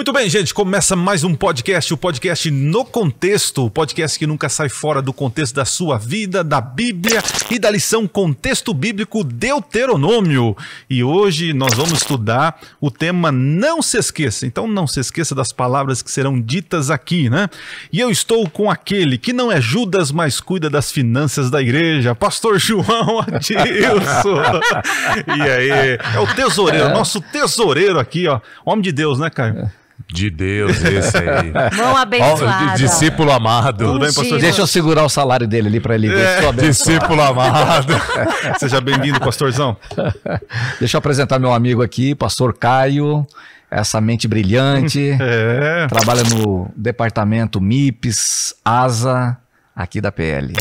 Muito bem, gente, começa mais um podcast, o podcast No Contexto, o podcast que nunca sai fora do contexto da sua vida, da Bíblia e da lição Contexto Bíblico Deuteronômio. E hoje nós vamos estudar o tema Não se esqueça. Então não se esqueça das palavras que serão ditas aqui, né? E eu estou com aquele que não é Judas, mas cuida das finanças da igreja, pastor João Adilson. e aí, é o tesoureiro, é. nosso tesoureiro aqui, ó. Homem de Deus, né, Caio? É. De Deus, esse aí. Mão abençoada. Ó, discípulo amado. Tudo bem, pastor? Deixa eu segurar o salário dele ali para ele ver. É, discípulo amado. Seja bem-vindo, pastorzão. Deixa eu apresentar meu amigo aqui, pastor Caio. Essa mente brilhante. É. Trabalha no departamento MIPS, ASA, aqui da PL.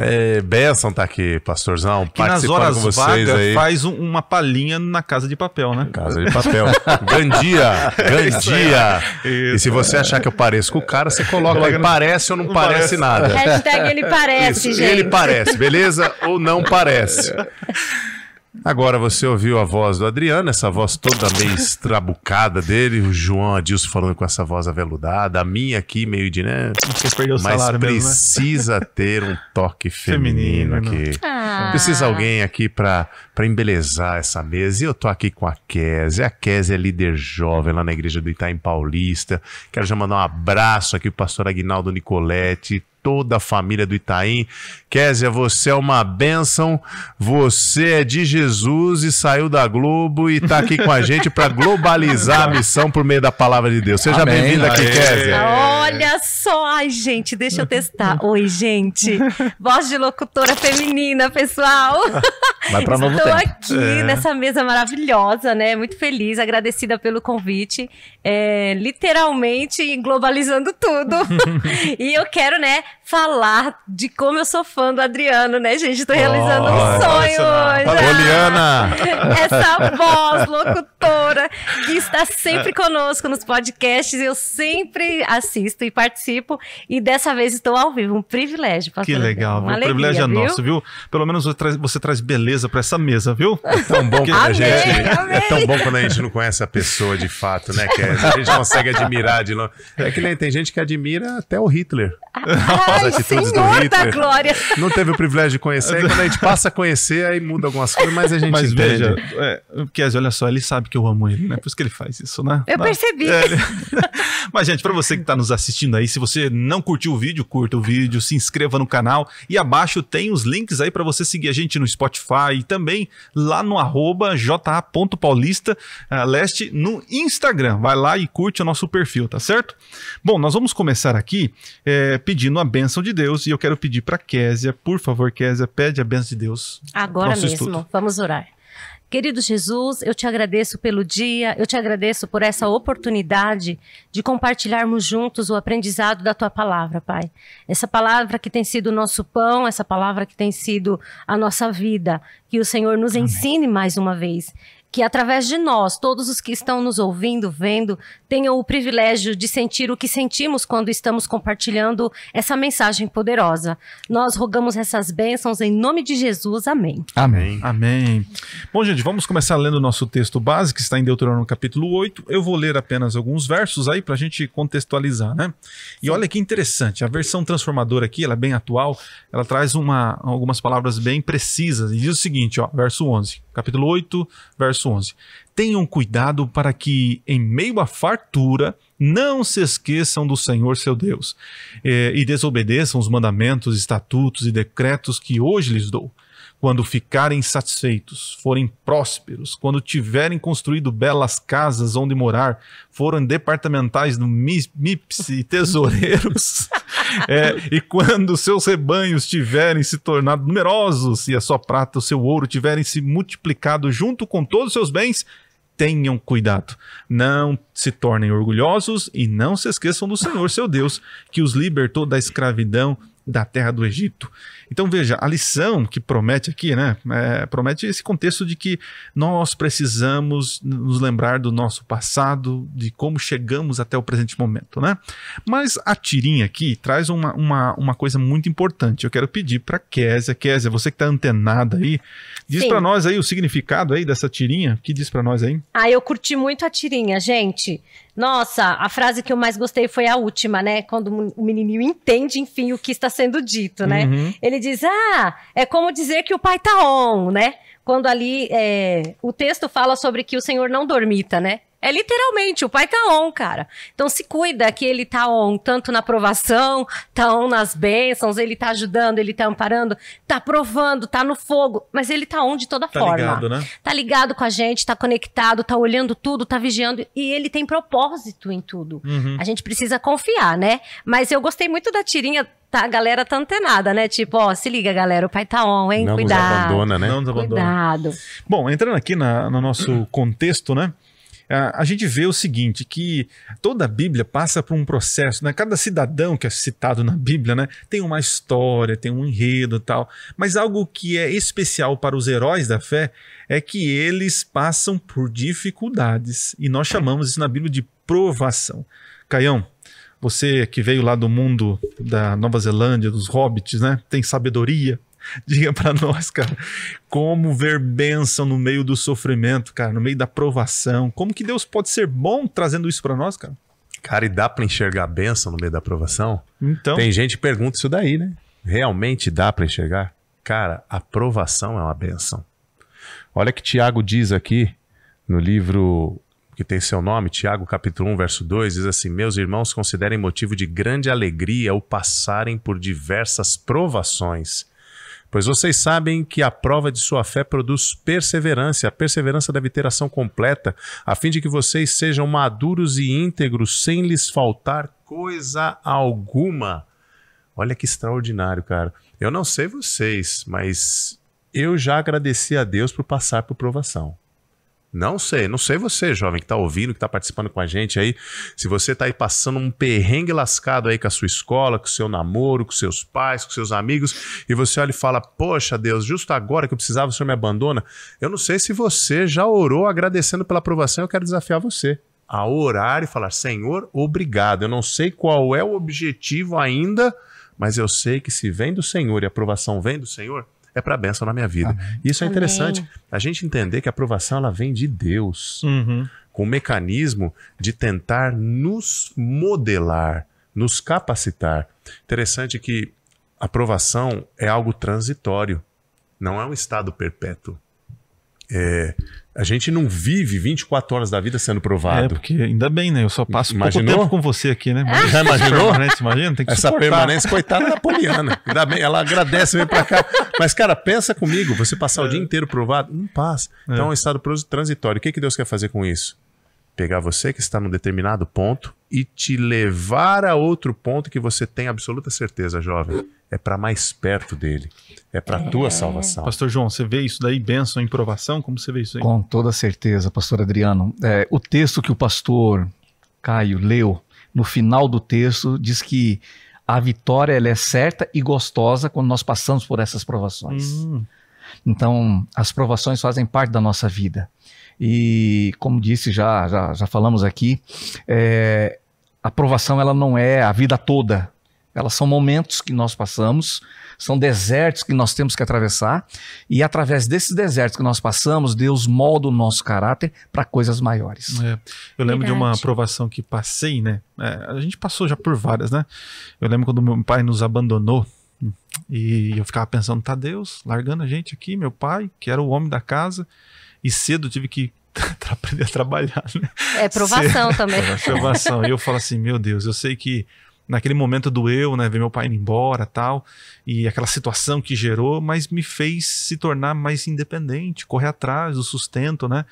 É, benção tá aqui, pastorzão. Que nas horas com vocês vaga, aí. faz um, uma palhinha na Casa de Papel, né? Casa de Papel. Gandia! Gandia! e se você achar que eu pareço com o cara, você coloca lá, parece ou não, não parece, parece, nada. Hashtag ele parece, Isso, gente. Ele parece, beleza? ou não parece. Agora você ouviu a voz do Adriano, essa voz toda meio estrabucada dele, o João Adilson falando com essa voz aveludada, a minha aqui meio de, né? Você perdeu o Mas salário precisa mesmo, né? ter um toque feminino, feminino aqui. Ah. Precisa alguém aqui para embelezar essa mesa. E eu tô aqui com a Kézia. A Kézia é líder jovem lá na igreja do Itaim Paulista. Quero já mandar um abraço aqui o pastor Aguinaldo Nicoletti, toda a família do Itaim. Kézia, você é uma bênção, você é de Jesus e saiu da Globo e está aqui com a gente para globalizar a missão por meio da palavra de Deus. Seja bem-vinda aqui, Kézia. Olha só, ai gente, deixa eu testar. Oi, gente. Voz de locutora feminina, pessoal. Vai pra novo Estou tempo. aqui é. nessa mesa maravilhosa, né? Muito feliz, agradecida pelo convite. É, literalmente globalizando tudo. e eu quero, né, falar de como eu sou fã do Adriano, né, gente? Estou realizando oh, um sonho hoje. Oliana! Essa voz locutora que está sempre conosco nos podcasts. Eu sempre assisto e participo. E dessa vez estou ao vivo. Um privilégio. Que legal. um privilégio é nosso, viu? Pelo menos você traz, você traz beleza para essa mesa, viu? É tão bom quando a gente... Amei. É tão bom quando a gente não conhece a pessoa de fato, né? Que a gente consegue admirar de novo. É que né, tem gente que admira até o Hitler. as atitudes do Hitler. Não teve o privilégio de conhecer. quando a gente passa a conhecer, aí muda algumas coisas, mas a gente mas Veja, é, Kies, olha só, ele sabe que eu amo ele, né? Por isso que ele faz isso, né? Eu percebi. É, ele... mas, gente, para você que está nos assistindo aí, se você não curtiu o vídeo, curta o vídeo, se inscreva no canal e abaixo tem os links aí para você seguir a gente no Spotify e também lá no arroba ja.paulista uh, eh, leste no Instagram. Vai lá e curte o nosso perfil, tá certo? Bom, nós vamos começar aqui é, pedindo a benção bênção de Deus e eu quero pedir para Késia, por favor, Késia, pede a bênção de Deus. Agora mesmo, estudo. vamos orar. Querido Jesus, eu te agradeço pelo dia, eu te agradeço por essa oportunidade de compartilharmos juntos o aprendizado da tua palavra, Pai. Essa palavra que tem sido o nosso pão, essa palavra que tem sido a nossa vida, que o Senhor nos Amém. ensine mais uma vez que através de nós, todos os que estão nos ouvindo, vendo, tenham o privilégio de sentir o que sentimos quando estamos compartilhando essa mensagem poderosa. Nós rogamos essas bênçãos em nome de Jesus. Amém. Amém. Amém. Bom, gente, vamos começar lendo o nosso texto base, que está em Deuteronômio capítulo 8. Eu vou ler apenas alguns versos aí para a gente contextualizar, né? E olha que interessante, a versão transformadora aqui, ela é bem atual, ela traz uma, algumas palavras bem precisas e diz o seguinte, ó, verso 11 capítulo 8, verso 11. Tenham cuidado para que, em meio à fartura, não se esqueçam do Senhor seu Deus eh, e desobedeçam os mandamentos, estatutos e decretos que hoje lhes dou. Quando ficarem satisfeitos, forem prósperos, quando tiverem construído belas casas onde morar, foram departamentais no MIPS e tesoureiros, é, e quando seus rebanhos tiverem se tornado numerosos e a sua prata, o seu ouro tiverem se multiplicado junto com todos os seus bens, tenham cuidado. Não se tornem orgulhosos e não se esqueçam do Senhor, seu Deus, que os libertou da escravidão da terra do Egito. Então veja, a lição que promete aqui, né? É, promete esse contexto de que nós precisamos nos lembrar do nosso passado, de como chegamos até o presente momento, né? Mas a tirinha aqui traz uma, uma, uma coisa muito importante. Eu quero pedir para Késia, Késia, você que está antenada aí, diz para nós aí o significado aí dessa tirinha, O que diz para nós aí? Ah, eu curti muito a tirinha, gente. Nossa, a frase que eu mais gostei foi a última, né? Quando o menininho entende, enfim, o que está sendo dito, né? Uhum. Ele diz, ah, é como dizer que o pai tá on, né? Quando ali é, o texto fala sobre que o Senhor não dormita, né? É literalmente, o pai tá on, cara. Então se cuida que ele tá on, tanto na provação, tá on nas bênçãos, ele tá ajudando, ele tá amparando, tá provando, tá no fogo, mas ele tá on de toda tá forma. Tá ligado, né? Tá ligado com a gente, tá conectado, tá olhando tudo, tá vigiando e ele tem propósito em tudo. Uhum. A gente precisa confiar, né? Mas eu gostei muito da tirinha tá, a galera tá antenada, né? Tipo, ó, se liga, galera, o pai tá on, hein? Não Cuidado. Nos abandona, né? Não nos abandona. Cuidado. Bom, entrando aqui na, no nosso contexto, né? a gente vê o seguinte, que toda a Bíblia passa por um processo, né? Cada cidadão que é citado na Bíblia, né, tem uma história, tem um enredo, tal. Mas algo que é especial para os heróis da fé é que eles passam por dificuldades, e nós chamamos isso na Bíblia de provação. Caião, você que veio lá do mundo da Nova Zelândia, dos hobbits, né? Tem sabedoria. Diga para nós, cara, como ver bênção no meio do sofrimento, cara, no meio da provação. Como que Deus pode ser bom trazendo isso para nós, cara? Cara, e dá para enxergar bênção no meio da provação? Então. Tem gente que pergunta isso daí, né? Realmente dá para enxergar? Cara, a provação é uma bênção. Olha que Tiago diz aqui no livro que tem seu nome, Tiago capítulo 1, verso 2, diz assim: Meus irmãos, considerem motivo de grande alegria o passarem por diversas provações, pois vocês sabem que a prova de sua fé produz perseverança. A perseverança deve ter ação completa, a fim de que vocês sejam maduros e íntegros, sem lhes faltar coisa alguma. Olha que extraordinário, cara. Eu não sei vocês, mas eu já agradeci a Deus por passar por provação. Não sei, não sei você, jovem, que está ouvindo, que está participando com a gente aí. Se você está aí passando um perrengue lascado aí com a sua escola, com o seu namoro, com seus pais, com seus amigos, e você olha e fala: Poxa Deus, justo agora que eu precisava, o senhor me abandona. Eu não sei se você já orou agradecendo pela aprovação, eu quero desafiar você a orar e falar: Senhor, obrigado. Eu não sei qual é o objetivo ainda, mas eu sei que se vem do Senhor e a aprovação vem do Senhor, é para a benção na minha vida. Amém. Isso é interessante. Amém. A gente entender que a aprovação ela vem de Deus, uhum. com o mecanismo de tentar nos modelar, nos capacitar. Interessante que a aprovação é algo transitório, não é um estado perpétuo. É, a gente não vive 24 horas da vida sendo provado. É, porque ainda bem, né? Eu só passo Imaginou? pouco tempo com você aqui, né? Mas, Já imaginou? Permanência, imagina, tem que Essa suportar. permanência, coitada da Poliana. Ainda bem, ela agradece vir pra cá. Mas, cara, pensa comigo, você passar é. o dia inteiro provado, não passa. Então é, é um estado transitório. O que, que Deus quer fazer com isso? Pegar você que está num determinado ponto e te levar a outro ponto que você tem absoluta certeza, jovem é para mais perto dele, é para a é. tua salvação. Pastor João, você vê isso daí, bênção em provação? Como você vê isso aí? Com toda certeza, pastor Adriano. É, o texto que o pastor Caio leu, no final do texto, diz que a vitória ela é certa e gostosa quando nós passamos por essas provações. Hum. Então, as provações fazem parte da nossa vida. E, como disse, já, já, já falamos aqui, é, a provação ela não é a vida toda elas são momentos que nós passamos, são desertos que nós temos que atravessar, e através desses desertos que nós passamos, Deus molda o nosso caráter para coisas maiores. É, eu lembro Verdade. de uma aprovação que passei, né? É, a gente passou já por várias, né? Eu lembro quando meu pai nos abandonou, e eu ficava pensando, tá Deus largando a gente aqui, meu pai, que era o homem da casa, e cedo tive que aprender a trabalhar, né? É provação Ser, também. É provação. e eu falo assim, meu Deus, eu sei que naquele momento doeu, né, ver meu pai indo embora, tal, e aquela situação que gerou, mas me fez se tornar mais independente, correr atrás do sustento, né?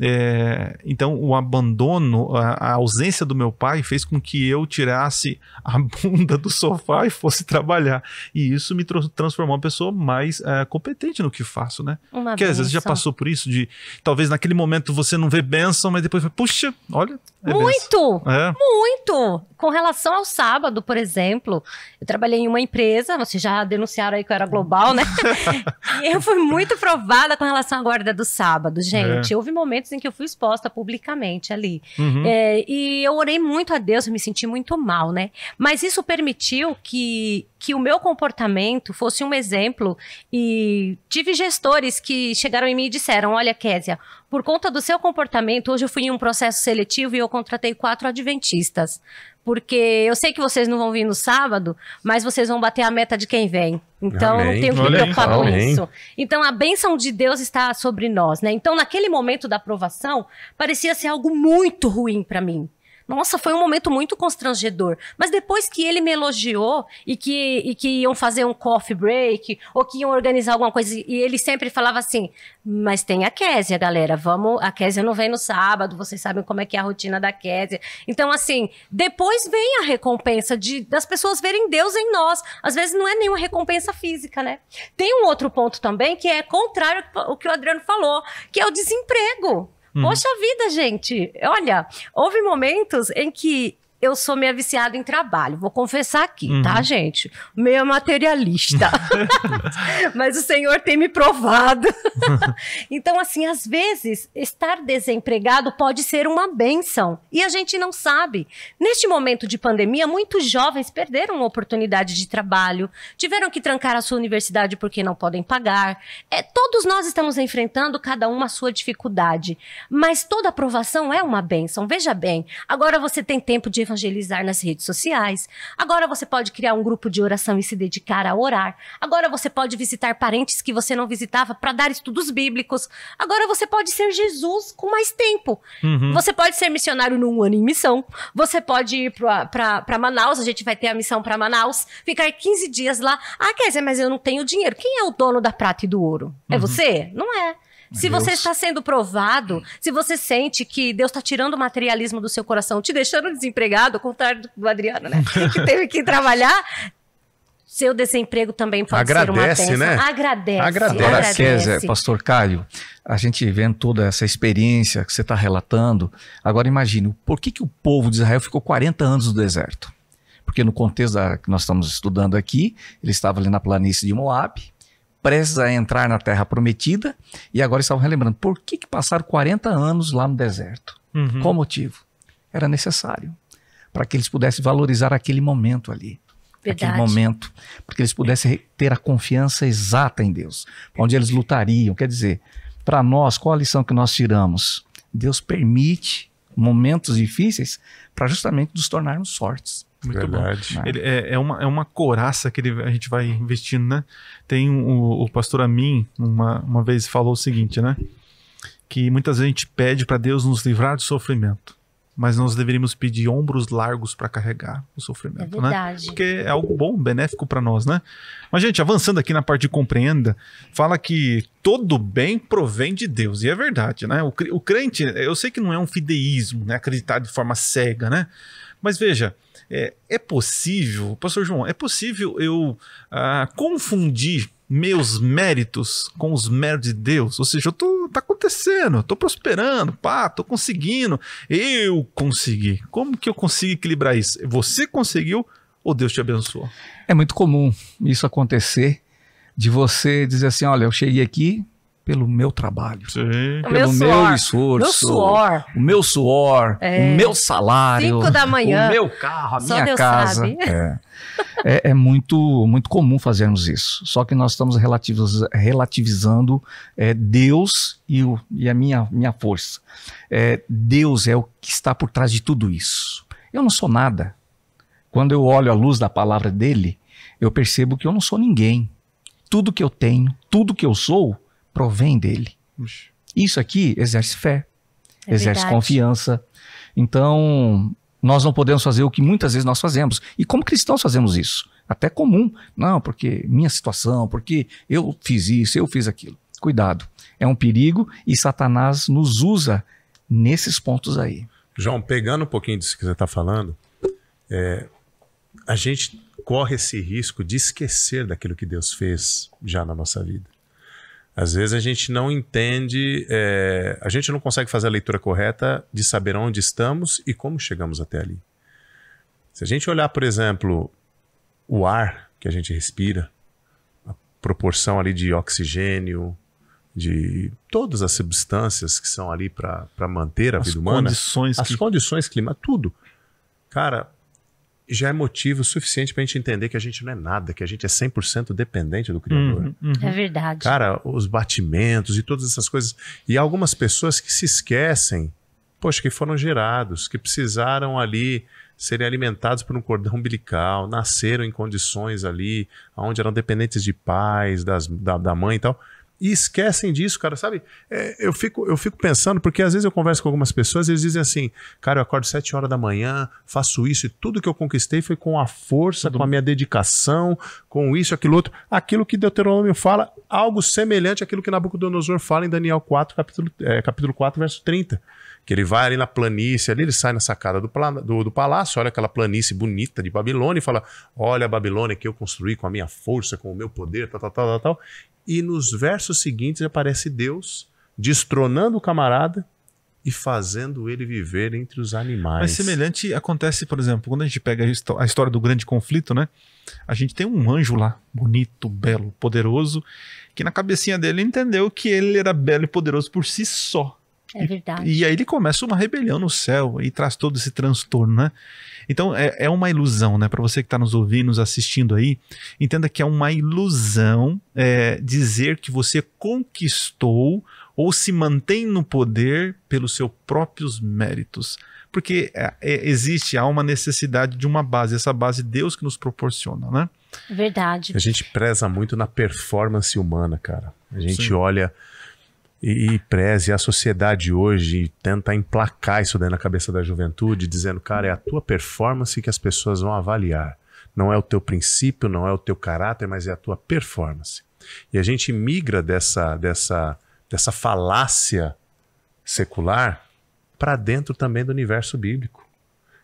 É, então, o abandono, a, a, ausência do meu pai fez com que eu tirasse a bunda do sofá e fosse trabalhar. E isso me transformou uma pessoa mais é, competente no que faço, né? Uma Porque às vezes já passou por isso, de talvez naquele momento você não vê benção, mas depois, puxa, olha. É muito! É. Muito! Com relação ao sábado, por exemplo, eu trabalhei em uma empresa, vocês já denunciaram aí que eu era global, né? e eu fui muito provada com relação à guarda do sábado, é. gente. Houve momentos momentos em que eu fui exposta publicamente ali. Uhum. É, e eu orei muito a Deus, eu me senti muito mal, né? Mas isso permitiu que, que o meu comportamento fosse um exemplo. E tive gestores que chegaram em mim e disseram: Olha, Késia, por conta do seu comportamento, hoje eu fui em um processo seletivo e eu contratei quatro adventistas porque eu sei que vocês não vão vir no sábado, mas vocês vão bater a meta de quem vem. Então, Amém. não tenho que me preocupar com isso. Então, a bênção de Deus está sobre nós, né? Então, naquele momento da aprovação, parecia ser algo muito ruim para mim. Nossa, foi um momento muito constrangedor. Mas depois que ele me elogiou e que, e que iam fazer um coffee break ou que iam organizar alguma coisa, e ele sempre falava assim: Mas tem a Késia, galera, vamos. A Késia não vem no sábado, vocês sabem como é que é a rotina da Késia. Então, assim, depois vem a recompensa de, das pessoas verem Deus em nós. Às vezes não é nenhuma recompensa física, né? Tem um outro ponto também que é contrário ao que o Adriano falou, que é o desemprego. Poxa vida, gente! Olha, houve momentos em que eu sou meio viciada em trabalho. Vou confessar aqui, uhum. tá, gente? Meio é materialista. Mas o Senhor tem me provado. então, assim, às vezes, estar desempregado pode ser uma benção. E a gente não sabe. Neste momento de pandemia, muitos jovens perderam oportunidade de trabalho, tiveram que trancar a sua universidade porque não podem pagar. É, todos nós estamos enfrentando, cada uma a sua dificuldade. Mas toda aprovação é uma benção. Veja bem, agora você tem tempo de evangelizar nas redes sociais. Agora você pode criar um grupo de oração e se dedicar a orar. Agora você pode visitar parentes que você não visitava para dar estudos bíblicos. Agora você pode ser Jesus com mais tempo. Uhum. Você pode ser missionário num ano em missão. Você pode ir para Manaus, a gente vai ter a missão para Manaus, ficar 15 dias lá. Ah, Kézia, mas eu não tenho dinheiro. Quem é o dono da prata e do ouro? É uhum. você? Não é. Se você está sendo provado, se você sente que Deus está tirando o materialismo do seu coração, te deixando desempregado, ao contrário do Adriano, né? que teve que trabalhar, seu desemprego também pode agradece, ser uma atenção. né? Agradece, agradece. Pastor Caio, a gente vendo toda essa experiência que você está relatando, agora imagine, por que, que o povo de Israel ficou 40 anos no deserto? Porque no contexto da, que nós estamos estudando aqui, ele estava ali na planície de Moab, prestes a entrar na Terra Prometida e agora estavam relembrando por que, que passaram 40 anos lá no deserto. Uhum. Qual motivo? Era necessário para que eles pudessem valorizar aquele momento ali. Verdade. Aquele momento, para que eles pudessem ter a confiança exata em Deus, onde eles lutariam. Quer dizer, para nós, qual a lição que nós tiramos? Deus permite momentos difíceis para justamente nos tornarmos fortes. Muito Verdade. bom. Ele, é, é, uma, é uma coraça que ele, a gente vai investindo, né? Tem o, o pastor Amin, uma, uma vez falou o seguinte, né? Que muitas vezes a gente pede para Deus nos livrar do sofrimento. Mas nós deveríamos pedir ombros largos para carregar o sofrimento, é né? verdade. né? Porque é algo bom, benéfico para nós, né? Mas, gente, avançando aqui na parte de compreenda, fala que todo bem provém de Deus. E é verdade, né? O, o crente, eu sei que não é um fideísmo, né? Acreditar de forma cega, né? Mas veja, é, é possível, Pastor João, é possível eu ah, confundir meus méritos com os méritos de Deus. Ou seja, eu tô, tá acontecendo, tô prosperando, pá, tô conseguindo. Eu consegui. Como que eu consigo equilibrar isso? Você conseguiu ou Deus te abençoou? É muito comum isso acontecer de você dizer assim, olha, eu cheguei aqui, pelo meu trabalho, Sim. pelo meu, meu esforço, meu suor, o meu suor, é. o meu salário, Cinco da manhã. o meu carro, a minha casa. É. é. É, muito muito comum fazermos isso. Só que nós estamos relativiz, relativizando é, Deus e, o, e, a minha, minha força. É, Deus é o que está por trás de tudo isso. Eu não sou nada. Quando eu olho a luz da palavra dele, eu percebo que eu não sou ninguém. Tudo que eu tenho, tudo que eu sou, provém dele. Isso aqui exerce fé, é exerce verdade. confiança. Então, nós não podemos fazer o que muitas vezes nós fazemos. E como cristãos fazemos isso? Até comum. Não, porque minha situação, porque eu fiz isso, eu fiz aquilo. Cuidado. É um perigo e Satanás nos usa nesses pontos aí. João, pegando um pouquinho disso que você está falando, é, a gente corre esse risco de esquecer daquilo que Deus fez já na nossa vida. Às vezes a gente não entende, é, a gente não consegue fazer a leitura correta de saber onde estamos e como chegamos até ali. Se a gente olhar, por exemplo, o ar que a gente respira, a proporção ali de oxigênio, de todas as substâncias que são ali para manter a as vida humana, condições as que... condições climáticas, tudo. Cara, já é motivo suficiente para a gente entender que a gente não é nada, que a gente é 100% dependente do Criador. Uhum, uhum. É verdade. Cara, os batimentos e todas essas coisas. E algumas pessoas que se esquecem, poxa, que foram gerados, que precisaram ali serem alimentados por um cordão umbilical, nasceram em condições ali onde eram dependentes de pais, das, da, da mãe e tal e esquecem disso, cara, sabe? É, eu, fico, eu fico pensando, porque às vezes eu converso com algumas pessoas e eles dizem assim, cara, eu acordo sete horas da manhã, faço isso e tudo que eu conquistei foi com a força, com a minha dedicação, com isso, aquilo outro. Aquilo que Deuteronômio fala, algo semelhante àquilo que Nabucodonosor fala em Daniel 4, capítulo, é, capítulo 4, verso 30. Que ele vai ali na planície, ali ele sai na sacada do, do, do palácio, olha aquela planície bonita de Babilônia e fala, olha a Babilônia que eu construí com a minha força, com o meu poder, tal, tal, tal. tal e nos versos seguintes aparece Deus destronando o camarada e fazendo ele viver entre os animais. Mas semelhante acontece, por exemplo, quando a gente pega a história do grande conflito, né? A gente tem um anjo lá, bonito, belo, poderoso, que na cabecinha dele entendeu que ele era belo e poderoso por si só. É verdade. E, e, aí ele começa uma rebelião no céu e traz todo esse transtorno, né? Então é, é uma ilusão, né? Para você que está nos ouvindo, nos assistindo aí, entenda que é uma ilusão é, dizer que você conquistou ou se mantém no poder pelos seus próprios méritos. Porque é, é, existe, há uma necessidade de uma base, essa base Deus que nos proporciona, né? Verdade. A gente preza muito na performance humana, cara. A gente Sim. olha e, e preze a sociedade hoje e tenta emplacar isso dentro na cabeça da juventude, dizendo, cara, é a tua performance que as pessoas vão avaliar. Não é o teu princípio, não é o teu caráter, mas é a tua performance. E a gente migra dessa, dessa, dessa falácia secular para dentro também do universo bíblico.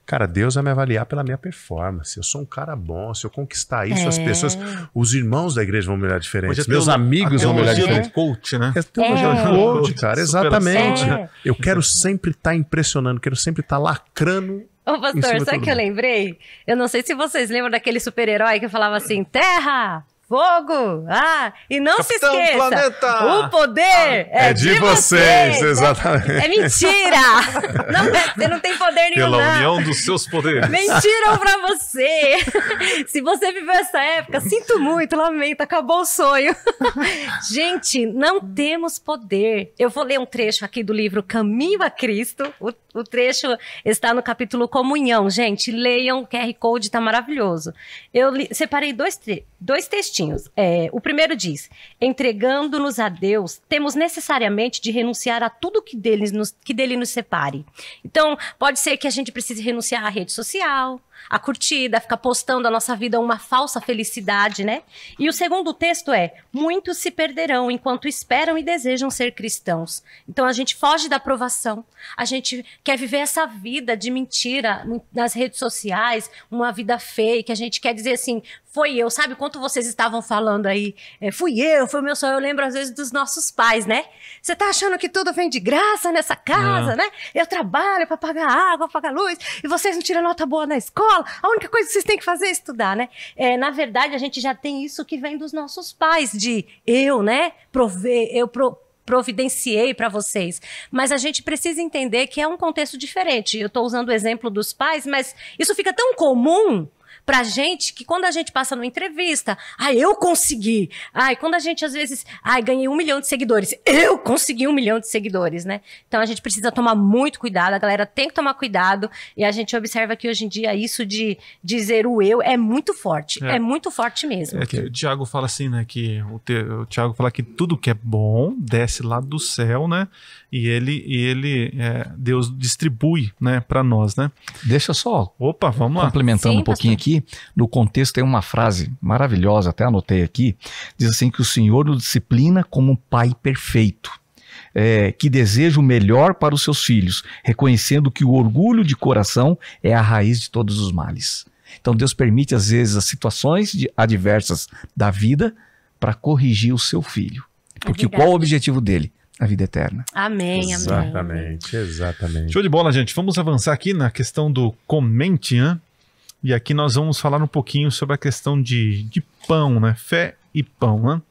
Cara, Deus vai me avaliar pela minha performance. Eu sou um cara bom. Se eu conquistar isso, é. as pessoas, os irmãos da igreja vão melhorar diferente. É Meus amigos vão melhorar diferente. coach, né? É teologia é. coach, cara. Exatamente. Assim. É. Eu quero sempre estar tá impressionando, quero sempre estar tá lacrando Ô, pastor, sabe o que mundo. eu lembrei? Eu não sei se vocês lembram daquele super-herói que falava assim: Terra, Fogo! Ah, e não Capitão se esqueça, Planeta. o poder ah, é, é de, de vocês, vocês. Né? Exatamente. É, mentira! Não, você não tem poder nenhum. Pela união dos seus poderes. Mentiram pra você! se você viveu essa época, sinto muito, lamento, acabou o sonho. Gente, não temos poder. Eu vou ler um trecho aqui do livro Caminho a Cristo. O, o trecho está no capítulo Comunhão. Gente, leiam, o QR Code está maravilhoso. Eu li, separei dois, dois textos textinhos. É, o primeiro diz: entregando-nos a Deus, temos necessariamente de renunciar a tudo que dele, nos, que dele nos separe. Então, pode ser que a gente precise renunciar à rede social, à curtida, ficar postando a nossa vida uma falsa felicidade, né? E o segundo texto é: muitos se perderão enquanto esperam e desejam ser cristãos. Então, a gente foge da aprovação, a gente quer viver essa vida de mentira nas redes sociais, uma vida fake, a gente quer dizer assim, foi eu, sabe? Quanto vocês estavam falando aí, é, fui eu, foi o meu sonho. Eu lembro às vezes dos nossos pais, né? Você tá achando que tudo vem de graça nessa casa, é. né? Eu trabalho para pagar água, pagar luz, e vocês não tiram nota boa na escola. A única coisa que vocês têm que fazer é estudar, né? É, na verdade, a gente já tem isso que vem dos nossos pais, de eu, né? Prover, eu pro, providenciei para vocês. Mas a gente precisa entender que é um contexto diferente. Eu estou usando o exemplo dos pais, mas isso fica tão comum pra gente que quando a gente passa numa entrevista, ai, ah, eu consegui. Ai, quando a gente às vezes, ai, ganhei um milhão de seguidores. Eu consegui um milhão de seguidores, né? Então a gente precisa tomar muito cuidado, a galera tem que tomar cuidado. E a gente observa que hoje em dia isso de dizer o eu é muito forte. É, é muito forte mesmo. É que o Tiago fala assim, né? Que o, te, o Tiago fala que tudo que é bom desce lá do céu, né? E ele, e ele é, Deus distribui, né, para nós, né? Deixa só. Opa, vamos lá. Complementando Sim, um pouquinho pastor. aqui no contexto, tem uma frase maravilhosa, até anotei aqui, diz assim que o Senhor o disciplina como um pai perfeito. É, que deseja o melhor para os seus filhos, reconhecendo que o orgulho de coração é a raiz de todos os males. Então Deus permite às vezes as situações adversas da vida para corrigir o seu filho. É Porque é qual o objetivo dele? a vida eterna. Amém, exatamente, amém. Exatamente, exatamente. Show de bola, gente. Vamos avançar aqui na questão do comente, hein? E aqui nós vamos falar um pouquinho sobre a questão de, de pão, né? Fé e pão, né?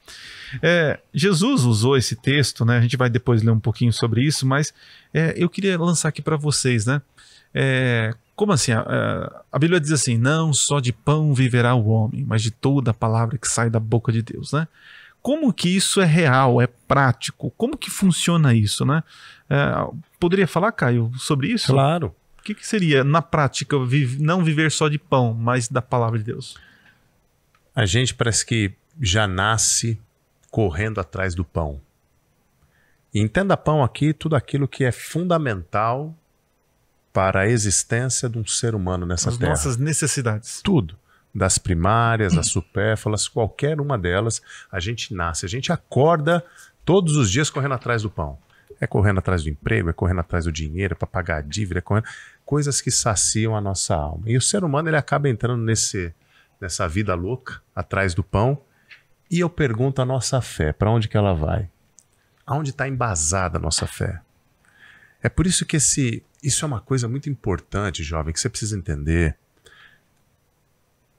É, Jesus usou esse texto, né? A gente vai depois ler um pouquinho sobre isso, mas é, eu queria lançar aqui para vocês, né? É, como assim? A, a, Bíblia diz assim: não só de pão viverá o homem, mas de toda a palavra que sai da boca de Deus, né? Como que isso é real, é prático? Como que funciona isso, né? É, poderia falar, Caio, sobre isso? Claro. O que, que seria, na prática, não viver só de pão, mas da palavra de Deus? A gente parece que já nasce correndo atrás do pão. E entenda pão aqui tudo aquilo que é fundamental para a existência de um ser humano nessa As terra. Nossas necessidades. Tudo. Das primárias, as supérfluas, qualquer uma delas, a gente nasce, a gente acorda todos os dias correndo atrás do pão. É correndo atrás do emprego, é correndo atrás do dinheiro para pagar a dívida, é correndo... coisas que saciam a nossa alma. E o ser humano ele acaba entrando nesse, nessa vida louca, atrás do pão. E eu pergunto a nossa fé, para onde que ela vai? Aonde está embasada a nossa fé? É por isso que esse, isso é uma coisa muito importante, jovem, que você precisa entender.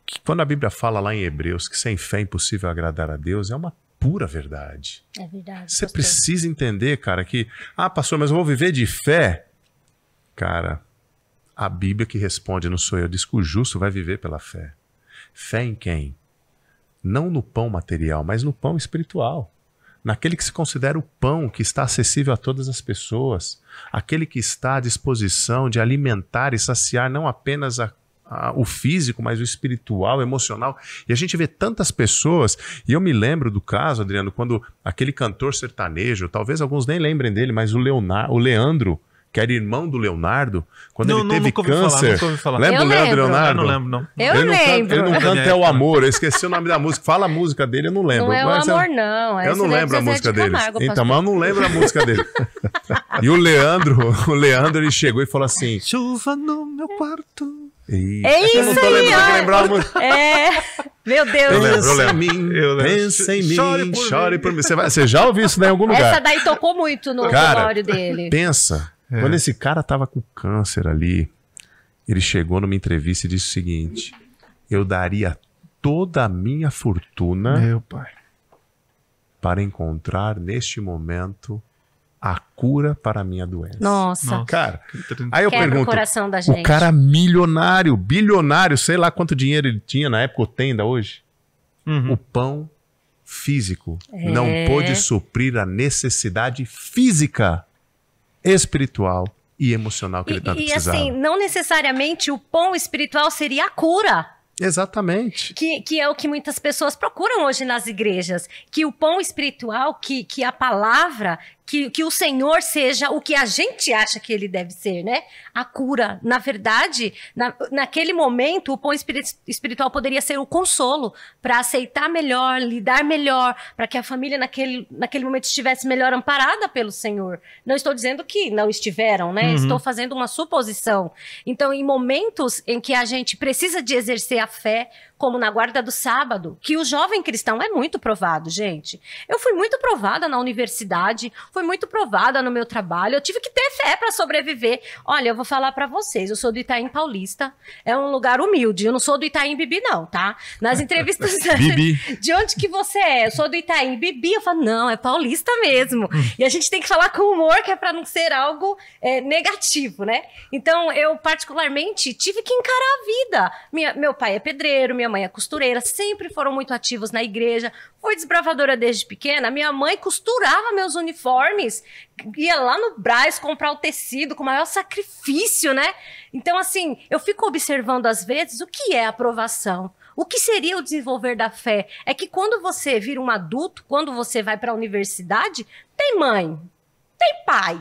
Que quando a Bíblia fala lá em Hebreus que sem fé é impossível agradar a Deus, é uma pura verdade. É verdade. Você precisa entender, cara, que, ah, pastor, mas eu vou viver de fé. Cara, a Bíblia que responde, não sou eu, diz que o justo vai viver pela fé. Fé em quem? Não no pão material, mas no pão espiritual. Naquele que se considera o pão que está acessível a todas as pessoas, aquele que está à disposição de alimentar e saciar não apenas a o físico, mas o espiritual, o emocional. E a gente vê tantas pessoas, e eu me lembro do caso, Adriano, quando aquele cantor sertanejo, talvez alguns nem lembrem dele, mas o, Leonardo, o Leandro, que era irmão do Leonardo, quando não, ele não, teve câncer. Falar, lembra o Leandro Leonardo? Eu não lembro, não. Eu ele lembro. Não canta, ele não canta É o Amor, eu esqueci o nome da música. Fala a música dele, eu não lembro. Não é o Amor, eu, assim, não. eu não lembro a música dele. Então, mas eu não lembro a música dele. E o Leandro, o Leandro, ele chegou e falou assim: Chuva no meu quarto. É, é isso aí, ó. É. Meu Deus. Eu lembro, eu lembro. mim, eu lembro. Pensa em mim, chore por chore mim. por mim. Você, vai, você já ouviu isso né, em algum lugar? Essa daí tocou muito no velório dele. Pensa, é. quando esse cara tava com câncer ali, ele chegou numa entrevista e disse o seguinte: Eu daria toda a minha fortuna Meu pai. para encontrar neste momento a cura para a minha doença. Nossa. Nossa. Cara, aí eu Quebra pergunto, o, coração da gente. o cara milionário, bilionário, sei lá quanto dinheiro ele tinha na época ou tem ainda hoje, uhum. o pão físico é. não pôde suprir a necessidade física, espiritual e emocional que e, ele tanto e precisava. E assim, não necessariamente o pão espiritual seria a cura. Exatamente. Que, que é o que muitas pessoas procuram hoje nas igrejas. Que o pão espiritual, que, que a palavra, que, que o Senhor seja o que a gente acha que ele deve ser, né? A cura. Na verdade, na, naquele momento, o pão espiritual poderia ser o consolo para aceitar melhor, lidar melhor, para que a família naquele, naquele momento estivesse melhor amparada pelo Senhor. Não estou dizendo que não estiveram, né? Uhum. Estou fazendo uma suposição. Então, em momentos em que a gente precisa de exercer a fé, como na guarda do sábado, que o jovem cristão é muito provado, gente. Eu fui muito provada na universidade, fui muito provada no meu trabalho, eu tive que ter fé para sobreviver. Olha, eu vou falar para vocês, eu sou do Itaim Paulista, é um lugar humilde, eu não sou do Itaim Bibi não, tá? Nas entrevistas de onde que você é? Eu sou do Itaim Bibi, eu falo, não, é paulista mesmo. Hum. e a gente tem que falar com humor, que é para não ser algo é, negativo, né? Então, eu particularmente tive que encarar a vida. Minha, meu pai é pedreiro, minha minha mãe é costureira, sempre foram muito ativos na igreja. Fui desbravadora desde pequena. Minha mãe costurava meus uniformes, ia lá no Braz comprar o tecido com o maior sacrifício, né? Então, assim, eu fico observando às vezes o que é aprovação. O que seria o desenvolver da fé? É que quando você vira um adulto, quando você vai para a universidade, tem mãe, tem pai.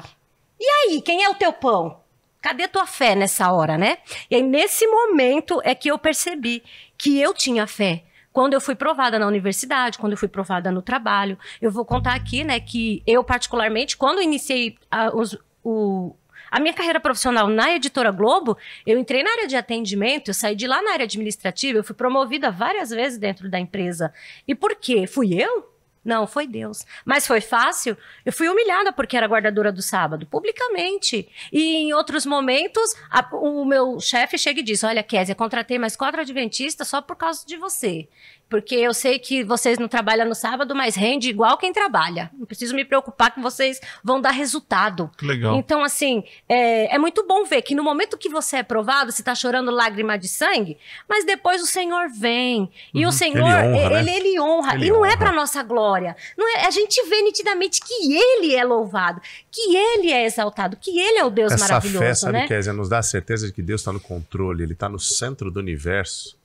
E aí, quem é o teu pão? cadê tua fé nessa hora, né? E aí, nesse momento, é que eu percebi que eu tinha fé. Quando eu fui provada na universidade, quando eu fui provada no trabalho, eu vou contar aqui, né, que eu, particularmente, quando iniciei a, ah, os, o, a minha carreira profissional na editora Globo, eu entrei na área de atendimento, eu saí de lá na área administrativa, eu fui promovida várias vezes dentro da empresa. E por quê? Fui eu? Não, foi Deus. Mas foi fácil? Eu fui humilhada porque era guardadora do sábado, publicamente. E em outros momentos, a, o meu chefe chega e diz: Olha, Kézia, contratei mais quatro adventistas só por causa de você. Porque eu sei que vocês não trabalham no sábado, mas rende igual quem trabalha. Não preciso me preocupar que vocês vão dar resultado. Que legal. Então, assim, é, é muito bom ver que no momento que você é provado, você está chorando lágrima de sangue, mas depois o Senhor vem. E uhum. o Senhor, ele honra. Ele, né? ele honra. Ele e não é honra. é para nossa glória. Não é, a gente vê nitidamente que ele é louvado, que ele é exaltado, que ele é o Deus Essa maravilhoso. Essa fé, sabe, né? Kézia, nos dá a certeza de que Deus está no controle, ele está no centro do universo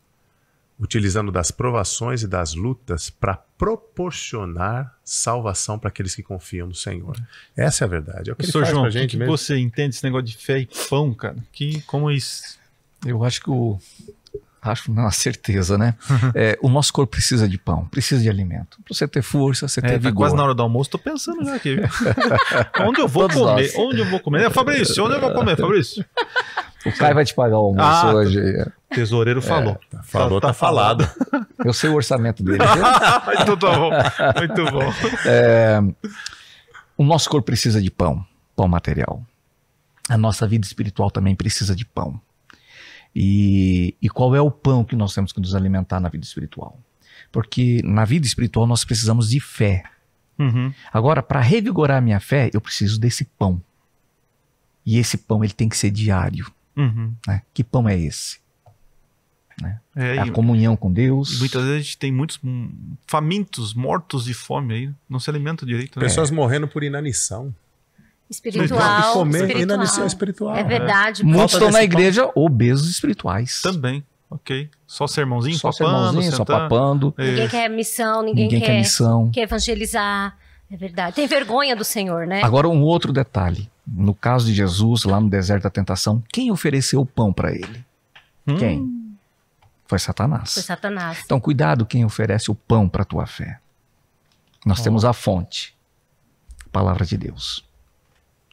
utilizando das provações e das lutas para proporcionar salvação para aqueles que confiam no Senhor. Essa é a verdade. É o que Senhor João, gente que mesmo. você entende esse negócio de fé e pão, cara? Que como isso? Eu acho que o acho não, a certeza, né? é, o nosso corpo precisa de pão, precisa de alimento. Para você ter força, você é, ter tá vigor. quase na hora do almoço, Estou pensando já aqui. onde eu vou Todos comer? Nós. Onde eu vou comer? É, Fabrício, onde eu vou comer, Fabrício? O Caio vai te pagar o almoço ah, tá. hoje. O tesoureiro falou. É, falou, tá, tá, tá falado. Eu sei o orçamento dele. Então tá bom. Muito bom. É, o nosso corpo precisa de pão, pão material. A nossa vida espiritual também precisa de pão. E, e qual é o pão que nós temos que nos alimentar na vida espiritual? Porque na vida espiritual nós precisamos de fé. Uhum. Agora, para revigorar minha fé, eu preciso desse pão. E esse pão ele tem que ser diário. Uhum. Né? Que pão é esse? Né? É, é a e, comunhão com Deus. muitas vezes a gente tem muitos hum, famintos, mortos de fome aí, não se alimentam direito. Né? Pessoas é. morrendo por inanição. Espiritual. Comer, espiritual. Inanição espiritual. É verdade. É. Muitos estão na igreja pão. obesos espirituais. Também. Ok. Só sermãozinho, só papando, sermãozinho, só papando. Ninguém é. quer missão, ninguém, ninguém quer, quer, missão. quer evangelizar. É verdade. Tem vergonha do Senhor, né? Agora um outro detalhe. No caso de Jesus, lá no deserto da tentação, quem ofereceu o pão para ele? Hum. Quem? Foi Satanás. Foi Satanás. Então, cuidado quem oferece o pão para a tua fé. Nós temos a fonte, a palavra de Deus.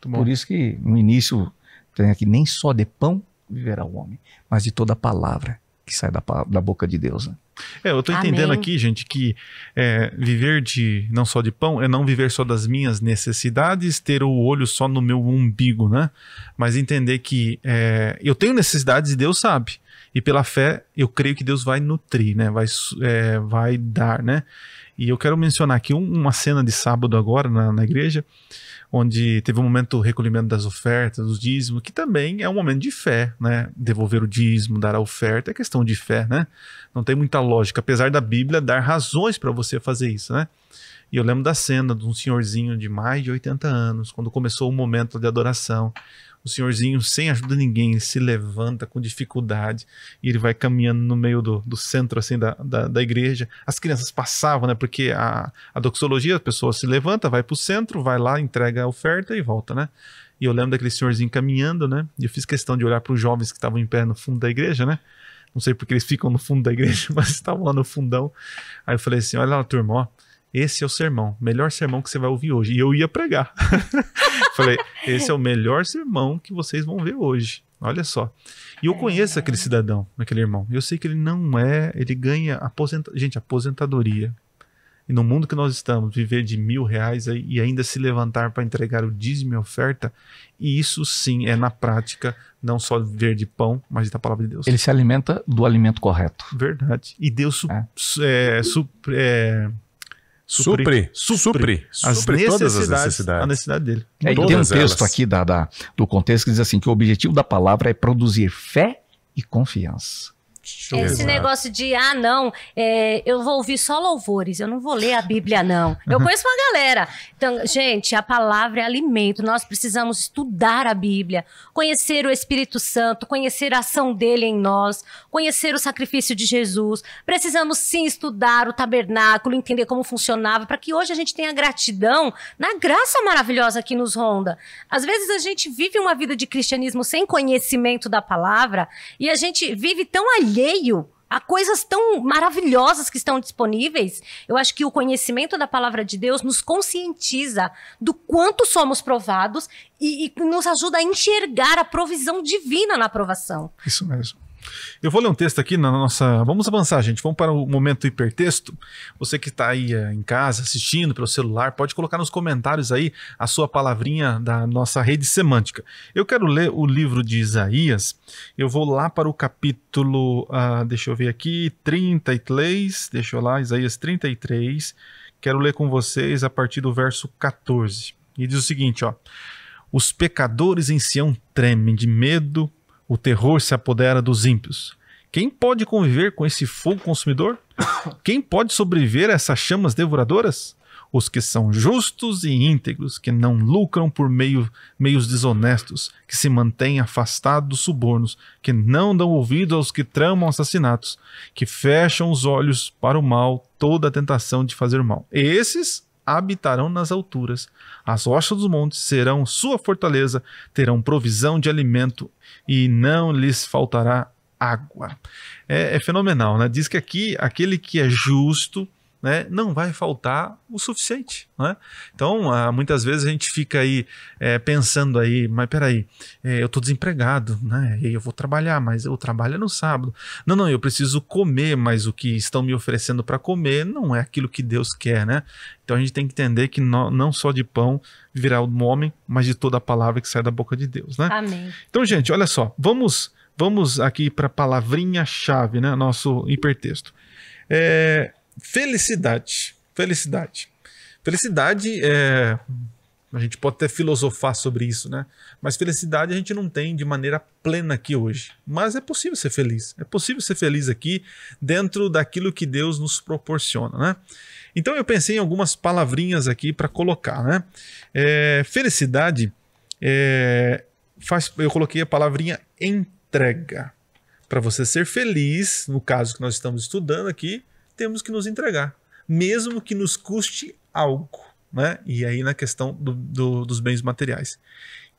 Por isso que no início tem aqui, nem só de pão viverá o homem, mas de toda a palavra que sai da, da boca de Deus. Né? É, eu tô entendendo Amém. aqui, gente, que é, viver de não só de pão é não viver só das minhas necessidades, ter o olho só no meu umbigo, né? Mas entender que é, eu tenho necessidades e Deus sabe. E pela fé, eu creio que Deus vai nutrir, né? Vai, é, vai dar, né? E eu quero mencionar aqui uma cena de sábado agora na, na igreja, onde teve um momento do recolhimento das ofertas, dos dízimos, que também é um momento de fé, né? Devolver o dízimo, dar a oferta, é questão de fé, né? Não tem muita lógica, apesar da Bíblia dar razões para você fazer isso, né? E eu lembro da cena de um senhorzinho de mais de 80 anos, quando começou o momento de adoração, o senhorzinho, sem ajuda de ninguém, se levanta com dificuldade e ele vai caminhando no meio do, do centro assim da, da, da igreja. As crianças passavam, né? Porque a, a doxologia, a pessoa se levanta, vai para o centro, vai lá, entrega a oferta e volta, né? E eu lembro daquele senhorzinho caminhando, né? E eu fiz questão de olhar para os jovens que estavam em pé no fundo da igreja, né? Não sei porque eles ficam no fundo da igreja, mas estavam lá no fundão. Aí eu falei assim: olha lá, turma, ó esse é o sermão, melhor sermão que você vai ouvir hoje. E eu ia pregar. Falei, esse é o melhor sermão que vocês vão ver hoje. Olha só. E eu é conheço aquele cidadão, aquele irmão. Eu sei que ele não é, ele ganha aposenta... gente, aposentadoria. E no mundo que nós estamos, viver de mil reais e ainda se levantar para entregar o dízimo e oferta, e isso sim é na prática, não só viver de pão, mas da palavra de Deus. Ele se alimenta do alimento correto. Verdade. E Deus su é. É, su é, Supre, supre, supre, as supre todas as necessidades. A necessidade dele. É, tem um texto elas. aqui da, da, do contexto que diz assim: que o objetivo da palavra é produzir fé e confiança. Show Esse exato. negócio de, ah, não, é, eu vou ouvir só louvores, eu não vou ler a Bíblia, não. Eu conheço uma galera. Então, gente, a palavra é alimento. Nós precisamos estudar a Bíblia, conhecer o Espírito Santo, conhecer a ação dele em nós, conhecer o sacrifício de Jesus. Precisamos sim estudar o tabernáculo, entender como funcionava, para que hoje a gente tenha gratidão na graça maravilhosa que nos ronda. Às vezes a gente vive uma vida de cristianismo sem conhecimento da palavra e a gente vive tão ali alheio a coisas tão maravilhosas que estão disponíveis. Eu acho que o conhecimento da palavra de Deus nos conscientiza do quanto somos provados e, e nos ajuda a enxergar a provisão divina na aprovação. Isso mesmo. Eu vou ler um texto aqui na nossa. Vamos avançar, gente. Vamos para o momento hipertexto. Você que está aí eh, em casa assistindo pelo celular, pode colocar nos comentários aí a sua palavrinha da nossa rede semântica. Eu quero ler o livro de Isaías. Eu vou lá para o capítulo. Uh, deixa eu ver aqui. 33. Deixa eu lá, Isaías 33. Quero ler com vocês a partir do verso 14. E diz o seguinte: ó. Os pecadores em Sião tremem de medo o terror se apodera dos ímpios. Quem pode conviver com esse fogo consumidor? Quem pode sobreviver a essas chamas devoradoras? Os que são justos e íntegros, que não lucram por meio, meios desonestos, que se mantêm afastados dos subornos, que não dão ouvido aos que tramam assassinatos, que fecham os olhos para o mal, toda a tentação de fazer mal. Esses habitarão nas alturas. As rochas dos montes serão sua fortaleza, terão provisão de alimento e não lhes faltará água. É, é fenomenal, né? Diz que aqui aquele que é justo né, não vai faltar o suficiente. Né? Então, ah, muitas vezes a gente fica aí é, pensando aí, mas peraí, é, eu estou desempregado, né? eu vou trabalhar, mas eu trabalho no sábado. Não, não, eu preciso comer, mas o que estão me oferecendo para comer não é aquilo que Deus quer, né? Então a gente tem que entender que no, não só de pão virá o homem, mas de toda a palavra que sai da boca de Deus, né? Amém. Então, gente, olha só, vamos vamos aqui para a palavrinha-chave, né? Nosso hipertexto. É, Felicidade. Felicidade. Felicidade é. A gente pode até filosofar sobre isso, né? Mas felicidade a gente não tem de maneira plena aqui hoje. Mas é possível ser feliz. É possível ser feliz aqui dentro daquilo que Deus nos proporciona, né? Então eu pensei em algumas palavrinhas aqui para colocar, né? É, felicidade é, faz, eu coloquei a palavrinha entrega. Para você ser feliz, no caso que nós estamos estudando aqui, temos que nos entregar, mesmo que nos custe algo. Né? E aí na questão do, do, dos bens materiais.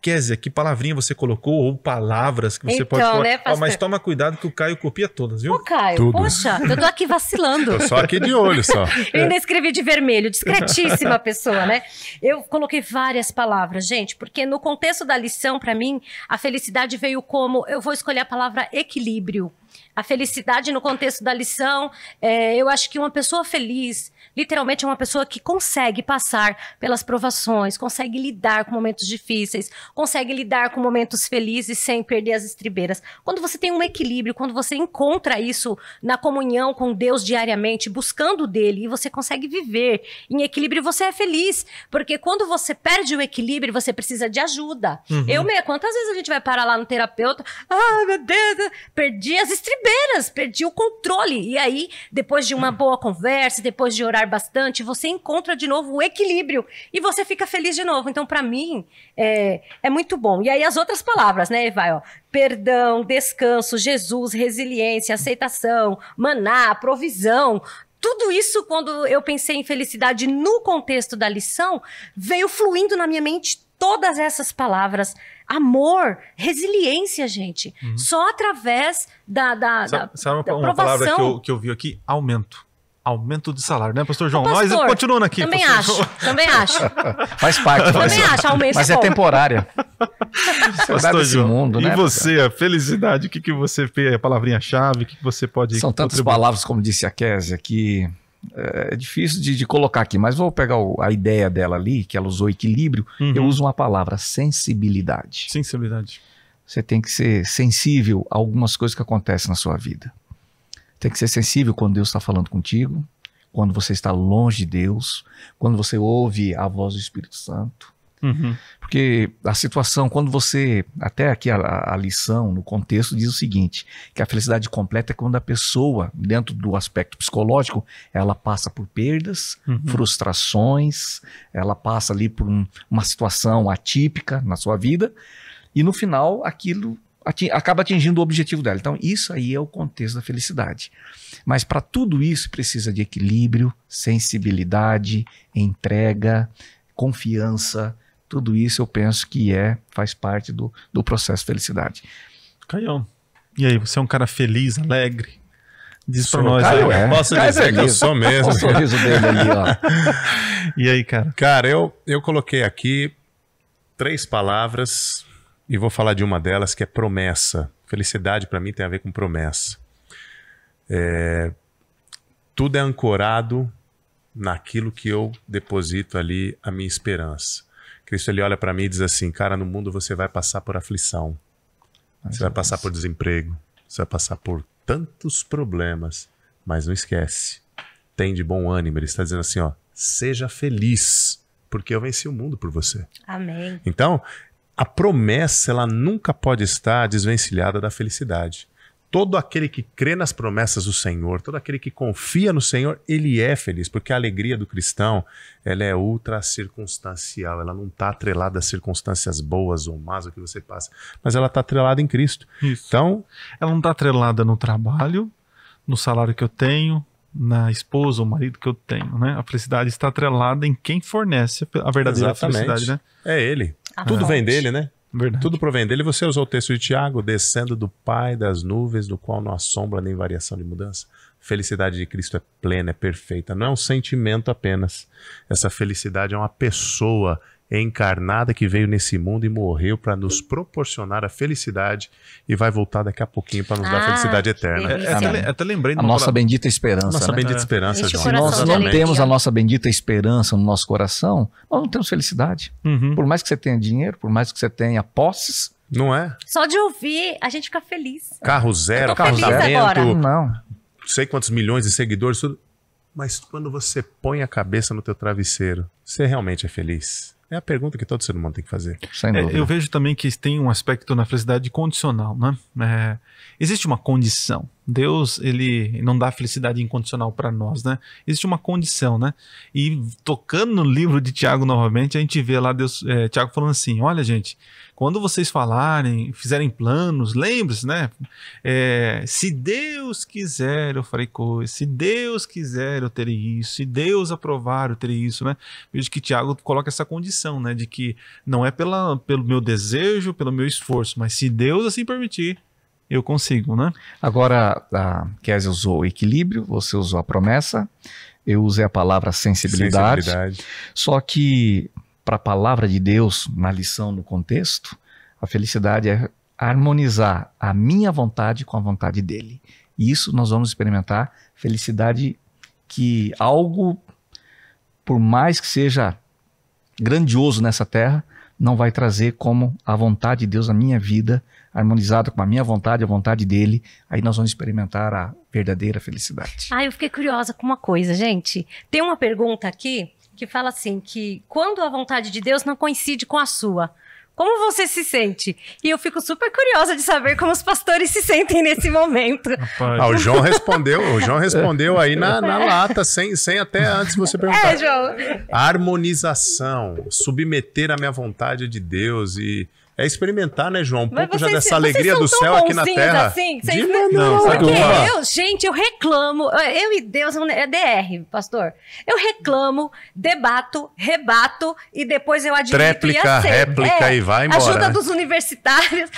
Kézia, que palavrinha você colocou ou palavras que você então, pode colocar. Né, oh, mas toma cuidado que o Caio copia todas, viu? Ô, Caio, Tudo. poxa, eu tô aqui vacilando. tô só aqui de olho, só. eu ainda escrevi de vermelho, discretíssima pessoa, né? Eu coloquei várias palavras, gente, porque no contexto da lição, para mim, a felicidade veio como, eu vou escolher a palavra equilíbrio a felicidade no contexto da lição. É, eu acho que uma pessoa feliz, literalmente é uma pessoa que consegue passar pelas provações, consegue lidar com momentos difíceis, consegue lidar com momentos felizes sem perder as estribeiras. Quando você tem um equilíbrio, quando você encontra isso na comunhão com Deus diariamente, buscando dele, e você consegue viver em equilíbrio, você é feliz. Porque quando você perde o equilíbrio, você precisa de ajuda. Uhum. Eu mesmo, quantas vezes a gente vai parar lá no terapeuta? Ah, meu Deus, perdi as estribeiras, perdi o controle. E aí, depois de uma uhum. boa conversa, depois de orar trabalhar bastante, você encontra de novo o equilíbrio e você fica feliz de novo. Então, para mim, é, é muito bom. E aí as outras palavras, né, vai, ó. Perdão, descanso, Jesus, resiliência, aceitação, maná, provisão, tudo isso, quando eu pensei em felicidade no contexto da lição, veio fluindo na minha mente todas essas palavras. Amor, resiliência, gente. Uhum. Só através da. da, sabe, da, sabe uma, uma palavra que eu, que eu vi aqui? Aumento aumento de salário, né, pastor João? pastor, Nós continuando aqui. Também acho, João. também acho. Faz parte. Também é- acho, aumento Mas é, é temporária. pastor João, mundo, né? e você, a felicidade, o que, que você vê, a palavrinha-chave, o que, que você pode... São tantas palavras, como disse a Kézia, que eh, é difícil de, de, colocar aqui, mas vou pegar o, a ideia dela ali, que ela usou equilíbrio. Uhum. Eu uso uma palavra, sensibilidade. Sensibilidade. Você tem que ser sensível a algumas coisas que acontecem na sua vida. Tem que ser sensível quando Deus está falando contigo, quando você está longe de Deus, quando você ouve a voz do Espírito Santo. Uhum. Porque a situação, quando você. Até aqui a, a, lição, no contexto, diz o seguinte: que a felicidade completa é quando a pessoa, dentro do aspecto psicológico, ela passa por perdas, uhum. frustrações, ela passa ali por um, uma situação atípica na sua vida, e no final aquilo ating, acaba atingindo o objetivo dela. Então, isso aí é o contexto da felicidade. Mas para tudo isso precisa de equilíbrio, sensibilidade, entrega, confiança. Tudo isso eu penso que é, faz parte do, do processo de felicidade. Caião, e aí, você é um cara feliz, alegre? Diz pra nós Caio, aí. É. Posso Caio dizer é que eu sou mesmo. o sorriso dele ali, ó. e aí, cara? Cara, eu, eu coloquei aqui três palavras e vou falar de uma delas que é promessa. Felicidade para mim tem a ver com promessa. É, tudo é ancorado naquilo que eu deposito ali a minha esperança. Cristo ele olha para mim e diz assim: "Cara, no mundo você vai passar por aflição. Você vai passar por desemprego, você vai passar por tantos problemas, mas não esquece. Tem de bom ânimo, ele está dizendo assim, ó: "Seja feliz, porque eu venci o mundo por você". Amém. Então, a promessa ela nunca pode estar desvencilhada da felicidade. Todo aquele que crê nas promessas do Senhor, todo aquele que confia no Senhor, ele é feliz, porque a alegria do cristão ela é ultra circunstancial, ela não está atrelada a circunstâncias boas ou más, o que você passa, mas ela está atrelada em Cristo. Isso. Então, ela não está atrelada no trabalho, no salário que eu tenho, na esposa ou marido que eu tenho, né? A felicidade está atrelada em quem fornece a verdadeira Exatamente. felicidade, né? É ele. Ah, Tudo vem dele, né? Verdade. Tudo provém dele. Você usou o texto de Tiago, descendo do Pai das nuvens, do qual não há sombra nem variação de mudança. Felicidade de Cristo é plena, é perfeita. Não é um sentimento apenas. Essa felicidade é uma pessoa encarnada que veio nesse mundo e morreu para nos proporcionar a felicidade e vai voltar daqui a pouquinho para nos dar a ah, felicidade eterna. É, até, até, lembrei a nossa bendita esperança. Nossa né? bendita é. esperança, João. Se nós não temos a nossa bendita esperança no nosso coração, nós não temos felicidade. Uhum. Por mais que você tenha dinheiro, por mais que você tenha posses, não é? Só de ouvir a gente fica feliz. Carro zero, carro zero. Não. Sei quantos milhões de seguidores, tudo. Mas quando você põe a cabeça no teu travesseiro, você realmente é feliz. É a pergunta que todo ser humano tem que fazer. É, eu vejo também que tem um aspecto na felicidade condicional, né? É, existe uma condição. Deus, ele não dá felicidade incondicional para nós, né? Existe uma condição, né? E tocando no livro de Tiago novamente, a gente vê lá Deus, é, Tiago falando assim: olha, gente, quando vocês falarem, fizerem planos, lembre-se, né? É, se Deus quiser, eu farei coisa. Se Deus quiser, eu terei isso. Se Deus aprovar, eu terei isso, né? Vejo que Tiago coloca essa condição, né? De que não é pela, pelo meu desejo, pelo meu esforço, mas se Deus assim permitir, eu consigo, né? Agora, a Kézia usou o equilíbrio, você usou a promessa, eu usei a palavra sensibilidade. sensibilidade. Só que para a palavra de Deus na lição, no contexto, a felicidade é harmonizar a minha vontade com a vontade dele. E isso nós vamos experimentar felicidade que algo, por mais que seja grandioso nessa terra, não vai trazer como a vontade de Deus na minha vida, harmonizada com a minha vontade, a vontade dele, aí nós vamos experimentar a verdadeira felicidade. Ah, eu fiquei curiosa com uma coisa, gente. Tem uma pergunta aqui que fala assim: que quando a vontade de Deus não coincide com a sua, como você se sente? E eu fico super curiosa de saber como os pastores se sentem nesse momento. Ah, o João respondeu, o João respondeu aí na, na é. lata, sem, sem até antes você perguntar. É, João. Harmonização, submeter a minha vontade de Deus e é experimentar, né, João? Um pouco vocês, já dessa alegria do céu aqui na Terra. Assim, vocês... De não, não, porque não. É? eu, gente, eu reclamo. Eu e Deus é DR, pastor. Eu reclamo, debato, rebato e depois eu admito Tréplica, réplica é, e vai embora. Ajuda né? dos universitários.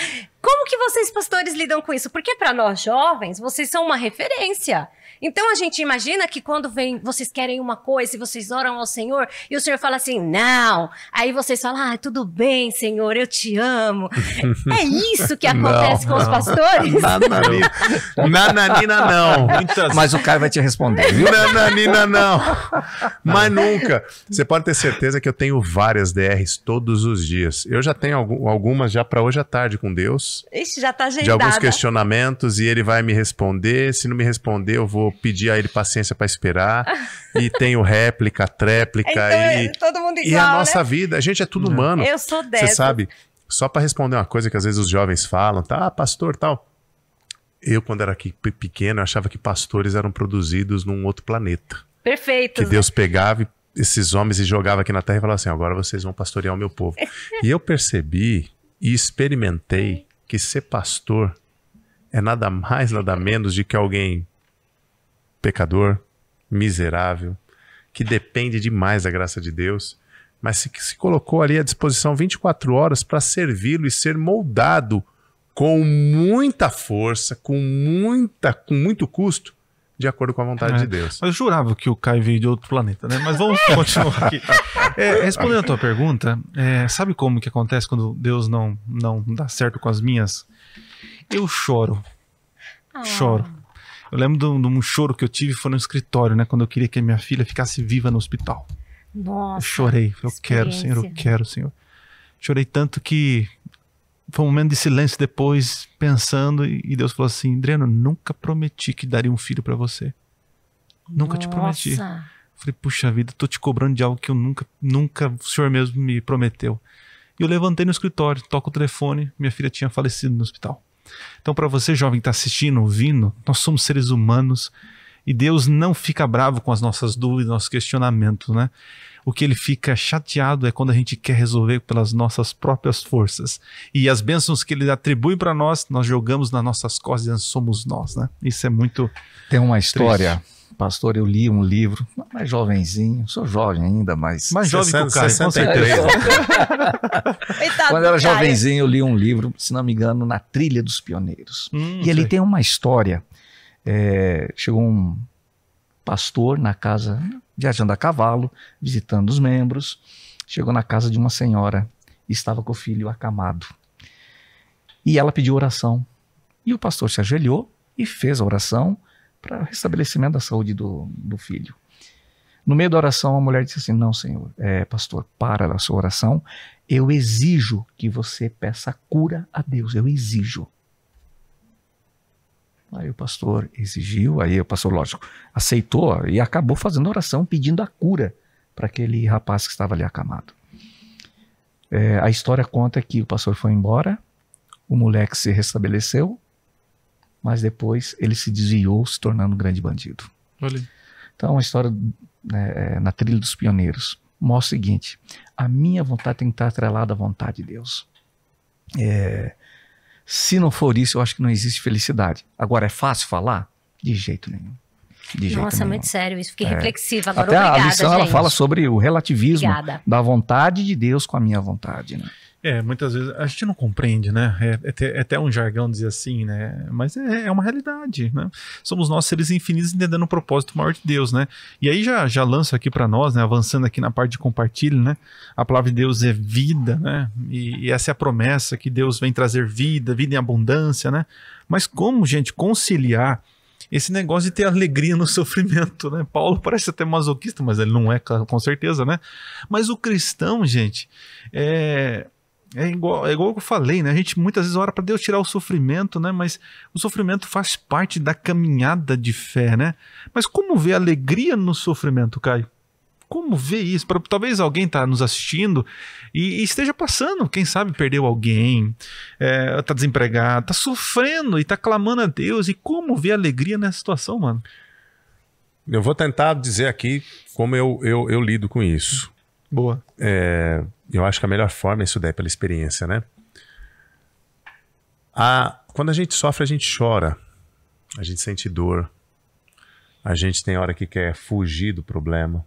Como que vocês pastores lidam com isso? Porque para nós jovens, vocês são uma referência. Então a gente imagina que quando vem, vocês querem uma coisa e vocês oram ao Senhor e o Senhor fala assim, não. Aí vocês falam, ah, tudo bem, Senhor, eu te amo. é isso que acontece não, com não. os pastores? Nananina, não. Muitas... Mas o cara vai te responder. Nananina não. Mas nunca. Você pode ter certeza que eu tenho várias DRs todos os dias. Eu já tenho algumas já para hoje à tarde com Deus. Isso já tá agendada. De alguns questionamentos e ele vai me responder. Se não me responder, eu vou pedir a ele paciência para esperar. e tenho réplica, tréplica. Então, e, é, todo mundo igual, E a nossa né? vida, a gente é tudo humano. Eu sou dessa. Você sabe? Só para responder uma coisa que às vezes os jovens falam, tá, ah, pastor, tal. Eu, quando era aqui, pequeno, achava que pastores eram produzidos num outro planeta. Perfeito. Que né? Deus pegava esses homens e jogava aqui na terra e falava assim: agora vocês vão pastorear o meu povo. e eu percebi e experimentei que ser pastor é nada mais, nada menos de que alguém pecador, miserável, que depende demais da graça de Deus, mas que se colocou ali à disposição 24 horas para servi-lo e ser moldado com muita força, com muita, com muito custo, de acordo com a vontade é, de Deus. Mas eu jurava que o Caio veio de outro planeta, né? Mas vamos continuar aqui. É, respondendo a tua pergunta, é, sabe como que acontece quando Deus não não dá certo com as minhas? Eu choro, ah. choro. Eu lembro de um, de um choro que eu tive, foi no escritório, né? Quando eu queria que a minha filha ficasse viva no hospital. Nossa. Eu chorei. Eu quero, Senhor, eu quero, Senhor. Chorei tanto que foi um momento de silêncio depois, pensando, e Deus falou assim: Dreno, nunca prometi que daria um filho para você. Nunca Nossa. te prometi. Falei, puxa vida, tô te cobrando de algo que eu nunca, nunca o senhor mesmo me prometeu. E eu levantei no escritório, toco o telefone, minha filha tinha falecido no hospital. Então, para você, jovem, que está assistindo, ouvindo, nós somos seres humanos e Deus não fica bravo com as nossas dúvidas, nossos questionamentos, né? O que ele fica chateado é quando a gente quer resolver pelas nossas próprias forças. E as bênçãos que ele atribui para nós, nós jogamos nas nossas costas e somos nós, né? Isso é muito. Tem uma história. Triste pastor, eu li um livro, mais jovenzinho, sou jovem ainda, mas... Mais jovem 60, que o Caio, 63. Quando era jovenzinho, eu li um livro, se não me engano, Na Trilha dos Pioneiros. Hum, e ele tem uma história, é, chegou um pastor na casa, viajando a cavalo, visitando os membros, chegou na casa de uma senhora, e estava com o filho acamado. E ela pediu oração. E o pastor se ajoelhou e fez a oração, para restabelecimento da saúde do, do filho. No meio da oração, a mulher disse assim: Não, senhor, é, pastor, para a sua oração. Eu exijo que você peça cura a Deus. Eu exijo. Aí o pastor exigiu, aí o pastor, lógico, aceitou e acabou fazendo oração pedindo a cura para aquele rapaz que estava ali acamado. É, a história conta que o pastor foi embora, o moleque se restabeleceu, mas depois ele se desviou, se tornando um grande bandido. Então, é a história né, é, na trilha dos pioneiros mostra o seguinte: a minha vontade tem que estar atrelada à vontade de Deus. É, se não for isso, eu acho que não existe felicidade. Agora, é fácil falar? De jeito nenhum. De Nossa, jeito é muito sério isso. Fiquei é. reflexiva agora. Até obrigada, a lição gente. ela fala sobre o relativismo obrigada. da vontade de Deus com a minha vontade. Né? É, muitas vezes a gente não compreende, né? É, até, é até um jargão dizer assim, né? Mas é, é, uma realidade, né? Somos nós seres infinitos entendendo o propósito maior de Deus, né? E aí já, já lanço aqui para nós, né? Avançando aqui na parte de compartilho, né? A palavra de Deus é vida, né? E, e essa é a promessa que Deus vem trazer vida, vida em abundância, né? Mas como, gente, conciliar esse negócio de ter alegria no sofrimento, né? Paulo parece até masoquista, mas ele não é, com certeza, né? Mas o cristão, gente, é é igual, é igual eu falei, né? A gente muitas vezes ora para Deus tirar o sofrimento, né? Mas o sofrimento faz parte da caminhada de fé, né? Mas como ver alegria no sofrimento, Caio? Como ver isso? Pra, talvez alguém tá nos assistindo e, e, esteja passando, quem sabe perdeu alguém, é, tá desempregado, tá sofrendo e tá clamando a Deus. E como ver alegria nessa situação, mano? Eu vou tentar dizer aqui como eu, eu, eu lido com isso. Boa. É, eu acho que a melhor forma isso é daí pela experiência, né? A, quando a gente sofre, a gente chora, a gente sente dor, a gente tem hora que quer fugir do problema.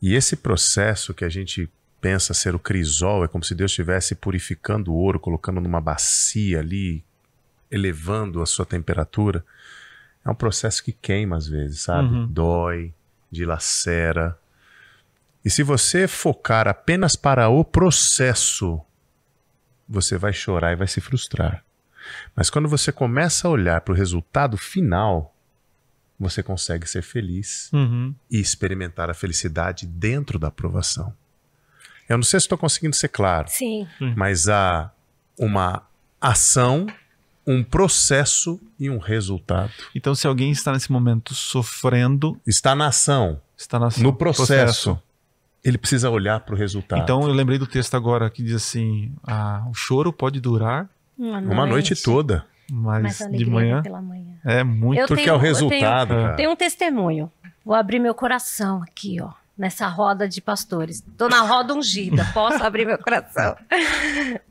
E esse processo que a gente pensa ser o crisol, é como se Deus estivesse purificando o ouro, colocando numa bacia ali, elevando a sua temperatura. É um processo que queima às vezes, sabe? Uhum. Dói, dilacera, e se você focar apenas para o processo, você vai chorar e vai se frustrar. Mas quando você começa a olhar para o resultado final, você consegue ser feliz uhum. e experimentar a felicidade dentro da aprovação. Eu não sei se estou conseguindo ser claro, Sim. mas há uma ação, um processo e um resultado. Então, se alguém está nesse momento sofrendo. Está na ação. Está na ação. No processo. processo ele precisa olhar para o resultado. Então eu lembrei do texto agora que diz assim: ah, o choro pode durar uma noite, uma noite toda, mas, mas de manhã, manhã, é muito eu porque tenho, é o resultado. Tenho, tem um testemunho. Vou abrir meu coração aqui, ó, nessa roda de pastores. Tô na roda ungida, posso abrir meu coração.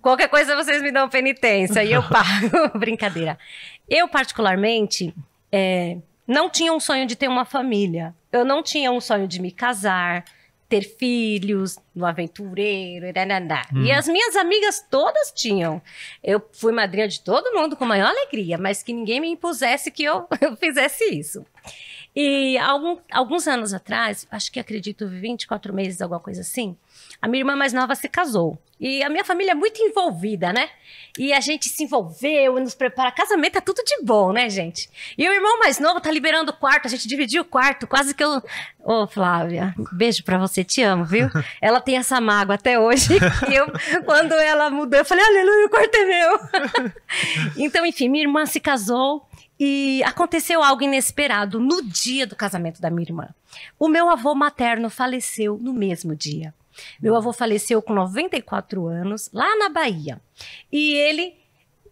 Qualquer coisa vocês me dão penitência e eu pago. Brincadeira. Eu particularmente é, não tinha um sonho de ter uma família. Eu não tinha um sonho de me casar ter filhos, no aventureiro, Hum. E as minhas amigas todas tinham. Eu fui madrinha de todo mundo com maior alegria, mas que ninguém me impusesse que eu, eu fizesse isso. E algum, alguns anos atrás, acho que acredito 24 meses, alguma coisa assim, a minha irmã mais nova se casou. E a minha família é muito envolvida, né? E a gente se envolveu e nos prepara. Casamento é tudo de bom, né, gente? E o irmão mais novo tá liberando o quarto, a gente dividiu o quarto, quase que eu. Ô, oh, Flávia, beijo pra você, te amo, viu? Ela tem essa mágoa até hoje. eu, quando ela mudou, eu falei, aleluia, o quarto é meu. então, enfim, minha irmã se casou. E aconteceu algo inesperado no dia do casamento da minha irmã. O meu avô materno faleceu no mesmo dia. Meu avô faleceu com 94 anos, lá na Bahia. E ele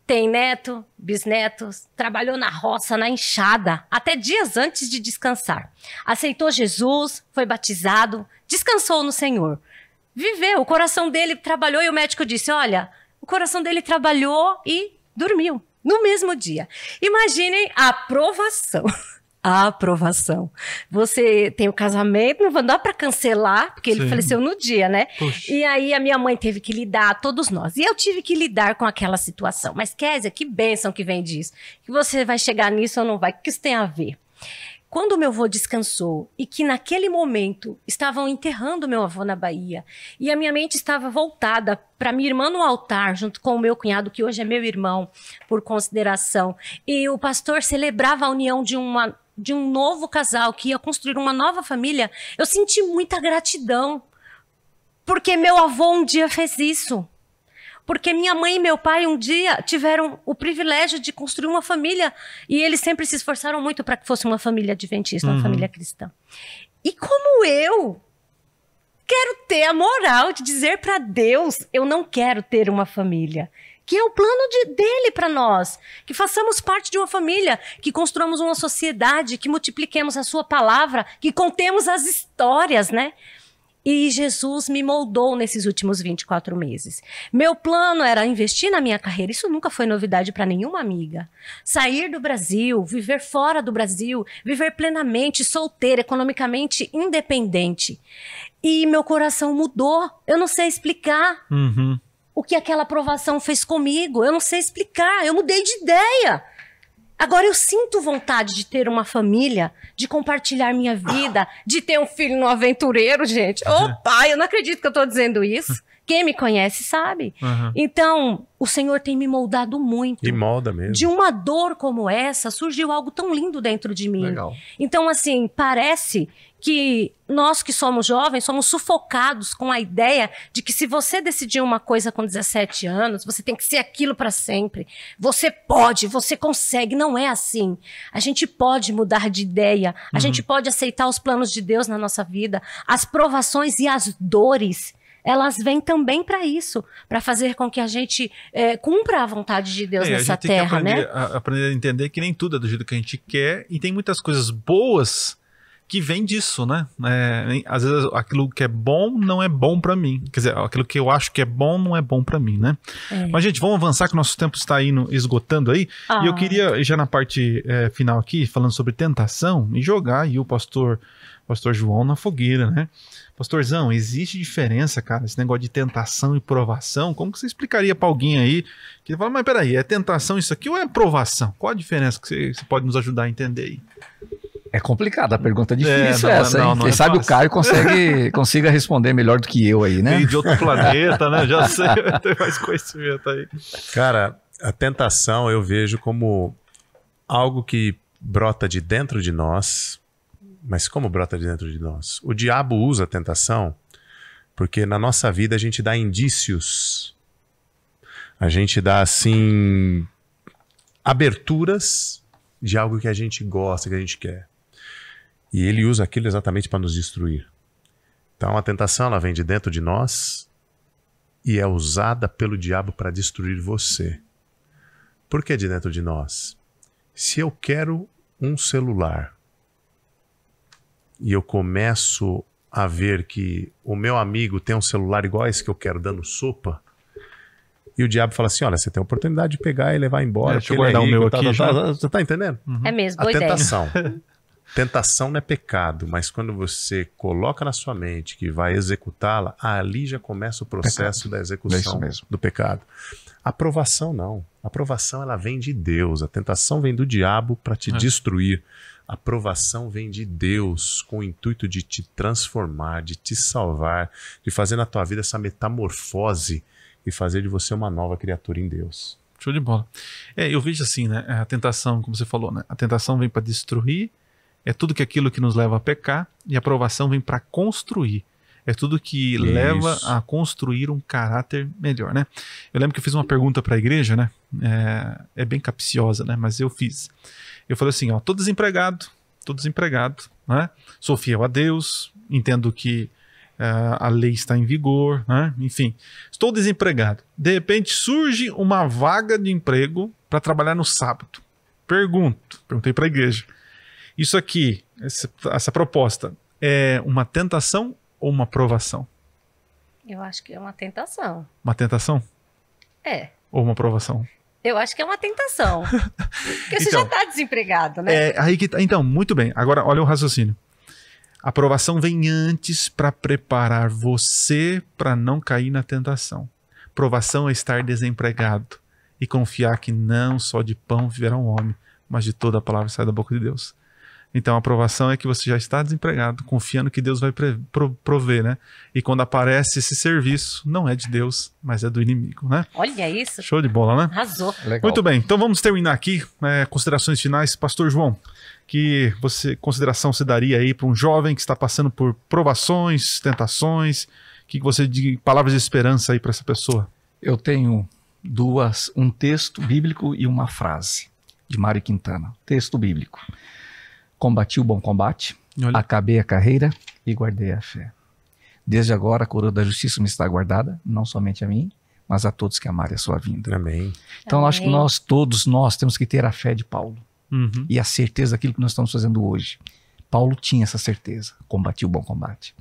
tem neto, bisnetos, trabalhou na roça, na enxada, até dias antes de descansar. Aceitou Jesus, foi batizado, descansou no Senhor. Viveu, o coração dele trabalhou e o médico disse: Olha, o coração dele trabalhou e dormiu. No mesmo dia. Imaginem a aprovação. A aprovação. Você tem o casamento, não dá para cancelar, porque Sim. ele faleceu no dia, né? E aí a minha mãe teve que lidar, todos nós. E eu tive que lidar com aquela situação. Mas, Kézia, que bênção que vem disso. Que você vai chegar nisso ou não vai? O que isso tem a ver? Quando meu avô descansou e que naquele momento estavam enterrando meu avô na Bahia e a minha mente estava voltada para minha irmã no altar, junto com o meu cunhado, que hoje é meu irmão, por consideração, e o pastor celebrava a união de uma de um novo casal que ia construir uma nova família, eu senti muita gratidão. Porque meu avô um dia fez isso porque minha mãe e meu pai um dia tiveram o privilégio de construir uma família e eles sempre se esforçaram muito para que fosse uma família adventista, uhum. uma família cristã. E como eu quero ter a moral de dizer para Deus, eu não quero ter uma família, que é o plano de, dele para nós, que façamos parte de uma família, que construamos uma sociedade, que multipliquemos a sua palavra, que contemos as histórias, né? E Jesus me moldou nesses últimos 24 meses. Meu plano era investir na minha carreira. Isso nunca foi novidade para nenhuma amiga. Sair do Brasil, viver fora do Brasil, viver plenamente solteira, economicamente independente. E meu coração mudou. Eu não sei explicar. Uhum. O que aquela aprovação fez comigo, eu não sei explicar. Eu mudei de ideia. Agora eu sinto vontade de ter uma família, de compartilhar minha vida, de ter um filho no aventureiro, gente. Ô pai, eu não acredito que eu tô dizendo isso. Quem me conhece sabe. Uhum. Então, o Senhor tem me moldado muito. E molda mesmo. De uma dor como essa, surgiu algo tão lindo dentro de mim. Legal. Então, assim, parece que nós que somos jovens somos sufocados com a ideia de que se você decidir uma coisa com 17 anos, você tem que ser aquilo para sempre. Você pode, você consegue. Não é assim. A gente pode mudar de ideia, a uhum. gente pode aceitar os planos de Deus na nossa vida, as provações e as dores elas vêm também para isso, para fazer com que a gente é, cumpra a vontade de Deus é, nessa a gente terra, tem né? que aprender, né? A, aprender a entender que nem tudo é do jeito que a gente quer e tem muitas coisas boas que vem disso, né? É, às vezes aquilo que é bom não é bom para mim. Quer dizer, aquilo que eu acho que é bom não é bom para mim, né? É. Mas, gente, vamos avançar que o nosso tempo está indo, esgotando aí. Ah. E eu ah. queria, já na parte é, final aqui, falando sobre tentação, e jogar e o pastor, pastor João na fogueira, né? Pastorzão, existe diferença, cara, esse negócio de tentação e provação? Como que você explicaria para alguém aí que fala, mas peraí, é tentação isso aqui ou é provação? Qual a diferença que você, você pode nos ajudar a entender aí? É complicada a pergunta, é difícil é, não, essa. Não, não Quem é sabe fácil. o Caio consegue, consiga responder melhor do que eu aí, né? E de outro planeta, né? Já sei, tem mais conhecimento aí. Cara, a tentação eu vejo como algo que brota de dentro de nós. Mas como brota de dentro de nós? O diabo usa a tentação porque na nossa vida a gente dá indícios. A gente dá assim aberturas de algo que a gente gosta, que a gente quer. E ele usa aquilo exatamente para nos destruir. Então a tentação ela vem de dentro de nós e é usada pelo diabo para destruir você. Por que de dentro de nós? Se eu quero um celular e eu começo a ver que o meu amigo tem um celular igual esse que eu quero, dando sopa, e o diabo fala assim: olha, você tem a oportunidade de pegar e levar embora. É, deixa eu guardar é rico, o meu tá, aqui. Tá tá, tá, tá, tá, você tá entendendo? Uhum. É mesmo, boa a tentação. Tentação não é pecado, mas quando você coloca na sua mente que vai executá-la, ali já começa o processo pecado. da é execução é do pecado. Aprovação não. Aprovação ela vem de Deus. A tentação vem do diabo para te é. destruir. A aprovação vem de Deus com o intuito de te transformar, de te salvar, de fazer na tua vida essa metamorfose e fazer de você uma nova criatura em Deus. Show de bola. É, eu vejo assim, né? A tentação, como você falou, né? A tentação vem para destruir, é tudo que aquilo que nos leva a pecar e a aprovação vem para construir. É tudo que Isso. leva a construir um caráter melhor, né? Eu lembro que eu fiz uma pergunta para a igreja, né? É, é, bem capciosa, né? Mas eu fiz. Eu falei assim, ó, tô desempregado, tô desempregado, né? Sou fiel a Deus, entendo que uh, a lei está em vigor, né? Enfim, estou desempregado. De repente surge uma vaga de emprego para trabalhar no sábado. Pergunto, perguntei para a igreja, isso aqui, essa, essa proposta, é uma tentação ou uma provação? Eu acho que é uma tentação. Uma tentação? É. Ou uma provação? Eu acho que é uma tentação. Porque você então, já está desempregado, né? É, aí que tá, Então, muito bem. Agora, olha o raciocínio. A aprovação vem antes para preparar você para não cair na tentação. Provação é estar desempregado e confiar que não só de pão viverá um homem, mas de toda a palavra sai da boca de Deus. Então a aprovação é que você já está desempregado, confiando que Deus vai prover, né? E quando aparece esse serviço, não é de Deus, mas é do inimigo, né? Olha isso. Show de bola, né? Arrasou. Legal. Muito bem, então vamos terminar aqui. É, considerações finais, Pastor João. Que você consideração você daria aí para um jovem que está passando por provações, tentações? Que, você de palavras de esperança aí para essa pessoa? Eu tenho duas, um texto bíblico e uma frase de Mário Quintana. Texto bíblico. Combati o bom combate, Olha. acabei a carreira e guardei a fé. Desde agora a coroa da justiça me está guardada, não somente a mim, mas a todos que amarem a sua vinda. Amém. Então Amém. acho que nós todos nós temos que ter a fé de Paulo uhum. e a certeza daquilo que nós estamos fazendo hoje. Paulo tinha essa certeza, combati o bom combate.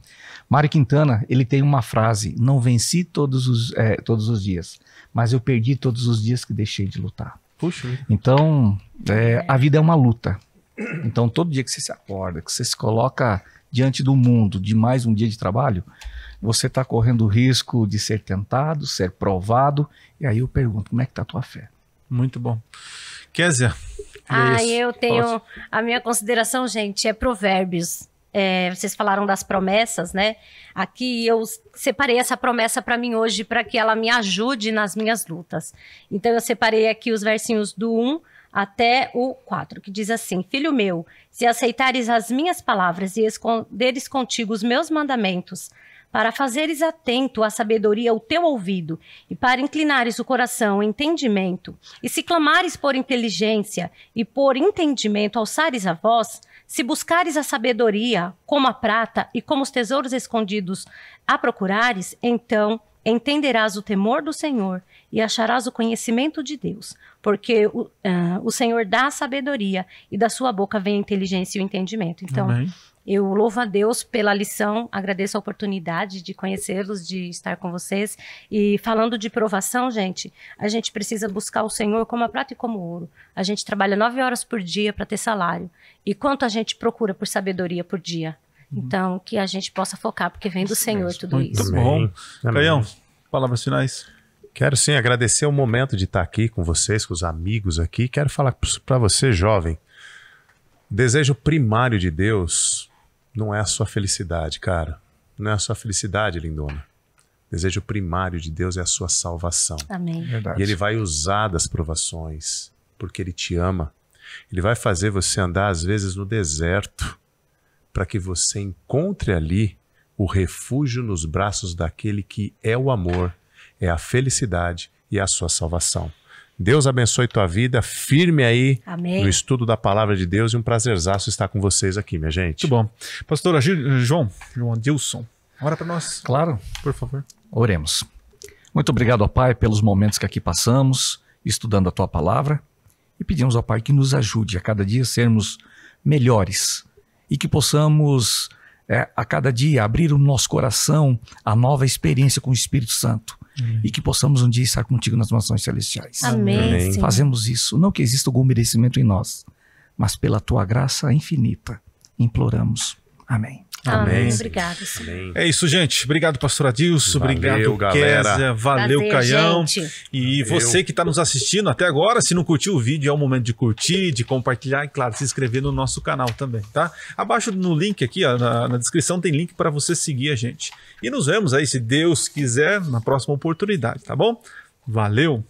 Mário Quintana, ele tem uma frase: Não venci todos os, é, todos os dias, mas eu perdi todos os dias que deixei de lutar. Puxa. Então, é, a vida é uma luta. Então, todo dia que você se acorda, que você se coloca diante do mundo de mais um dia de trabalho, você está correndo o risco de ser tentado, ser provado. E aí eu pergunto, como é que está a tua fé? Muito bom. Kézia? Ah, é eu tenho... A minha consideração, gente, é provérbios. É, vocês falaram das promessas, né? Aqui eu separei essa promessa para mim hoje para que ela me ajude nas minhas lutas. Então eu separei aqui os versinhos do 1 até o 4, que diz assim: Filho meu, se aceitares as minhas palavras e esconderes contigo os meus mandamentos, para fazeres atento à sabedoria o teu ouvido, e para inclinares o coração ao entendimento, e se clamares por inteligência e por entendimento alçares a voz, se buscares a sabedoria como a prata e como os tesouros escondidos a procurares, então entenderás o temor do Senhor e acharás o conhecimento de Deus, porque o, uh, o Senhor dá a sabedoria e da sua boca vem a inteligência e o entendimento. Então, Amém. eu louvo a Deus pela lição, agradeço a oportunidade de conhecê-los, de estar com vocês. E falando de provação, gente, a gente precisa buscar o Senhor como a prata e como ouro. A gente trabalha nove horas por dia para ter salário. E quanto a gente procura por sabedoria por dia? Uhum. Então, que a gente possa focar, porque vem do Senhor tudo Muito isso. Muito bom. Amém. Caião, palavras finais. Quero sim agradecer o momento de estar aqui com vocês, com os amigos aqui. Quero falar para você, jovem. desejo primário de Deus não é a sua felicidade, cara. Não é a sua felicidade, lindona. desejo primário de Deus é a sua salvação. Amém. Verdade. E Ele vai usar das provações, porque Ele te ama. Ele vai fazer você andar, às vezes, no deserto para que você encontre ali o refúgio nos braços daquele que é o amor, é a felicidade e a sua salvação. Deus abençoe tua vida, firme aí Amém. no estudo da palavra de Deus e um prazerzaço estar com vocês aqui, minha gente. Muito bom. Pastor eh, João, João Dilson, ora para nós. Claro. Por favor. Oremos. Muito obrigado, ó Pai, pelos momentos que aqui passamos, estudando a tua palavra e pedimos ao Pai que nos ajude a cada dia sermos melhores e que possamos é, a cada dia abrir o nosso coração à nova experiência com o Espírito Santo. Amém. E que possamos um dia estar contigo nas mansões celestiais. Amém. Amém. Fazemos isso, não que exista algum merecimento em nós, mas pela tua graça infinita. Imploramos. Amém. Ah, amém. obrigado. Obrigada. É isso, gente. Obrigado, pastor Adilson. Obrigado, galera. Kézia. Valeu, Prazer, Caião. Gente. E você que está nos assistindo até agora, se não curtiu o vídeo, é o momento de curtir, de compartilhar e, claro, se inscrever no nosso canal também, tá? Abaixo no link aqui, ó, na, na descrição, tem link para você seguir a gente. E nos vemos aí, se Deus quiser, na próxima oportunidade, tá bom? Valeu!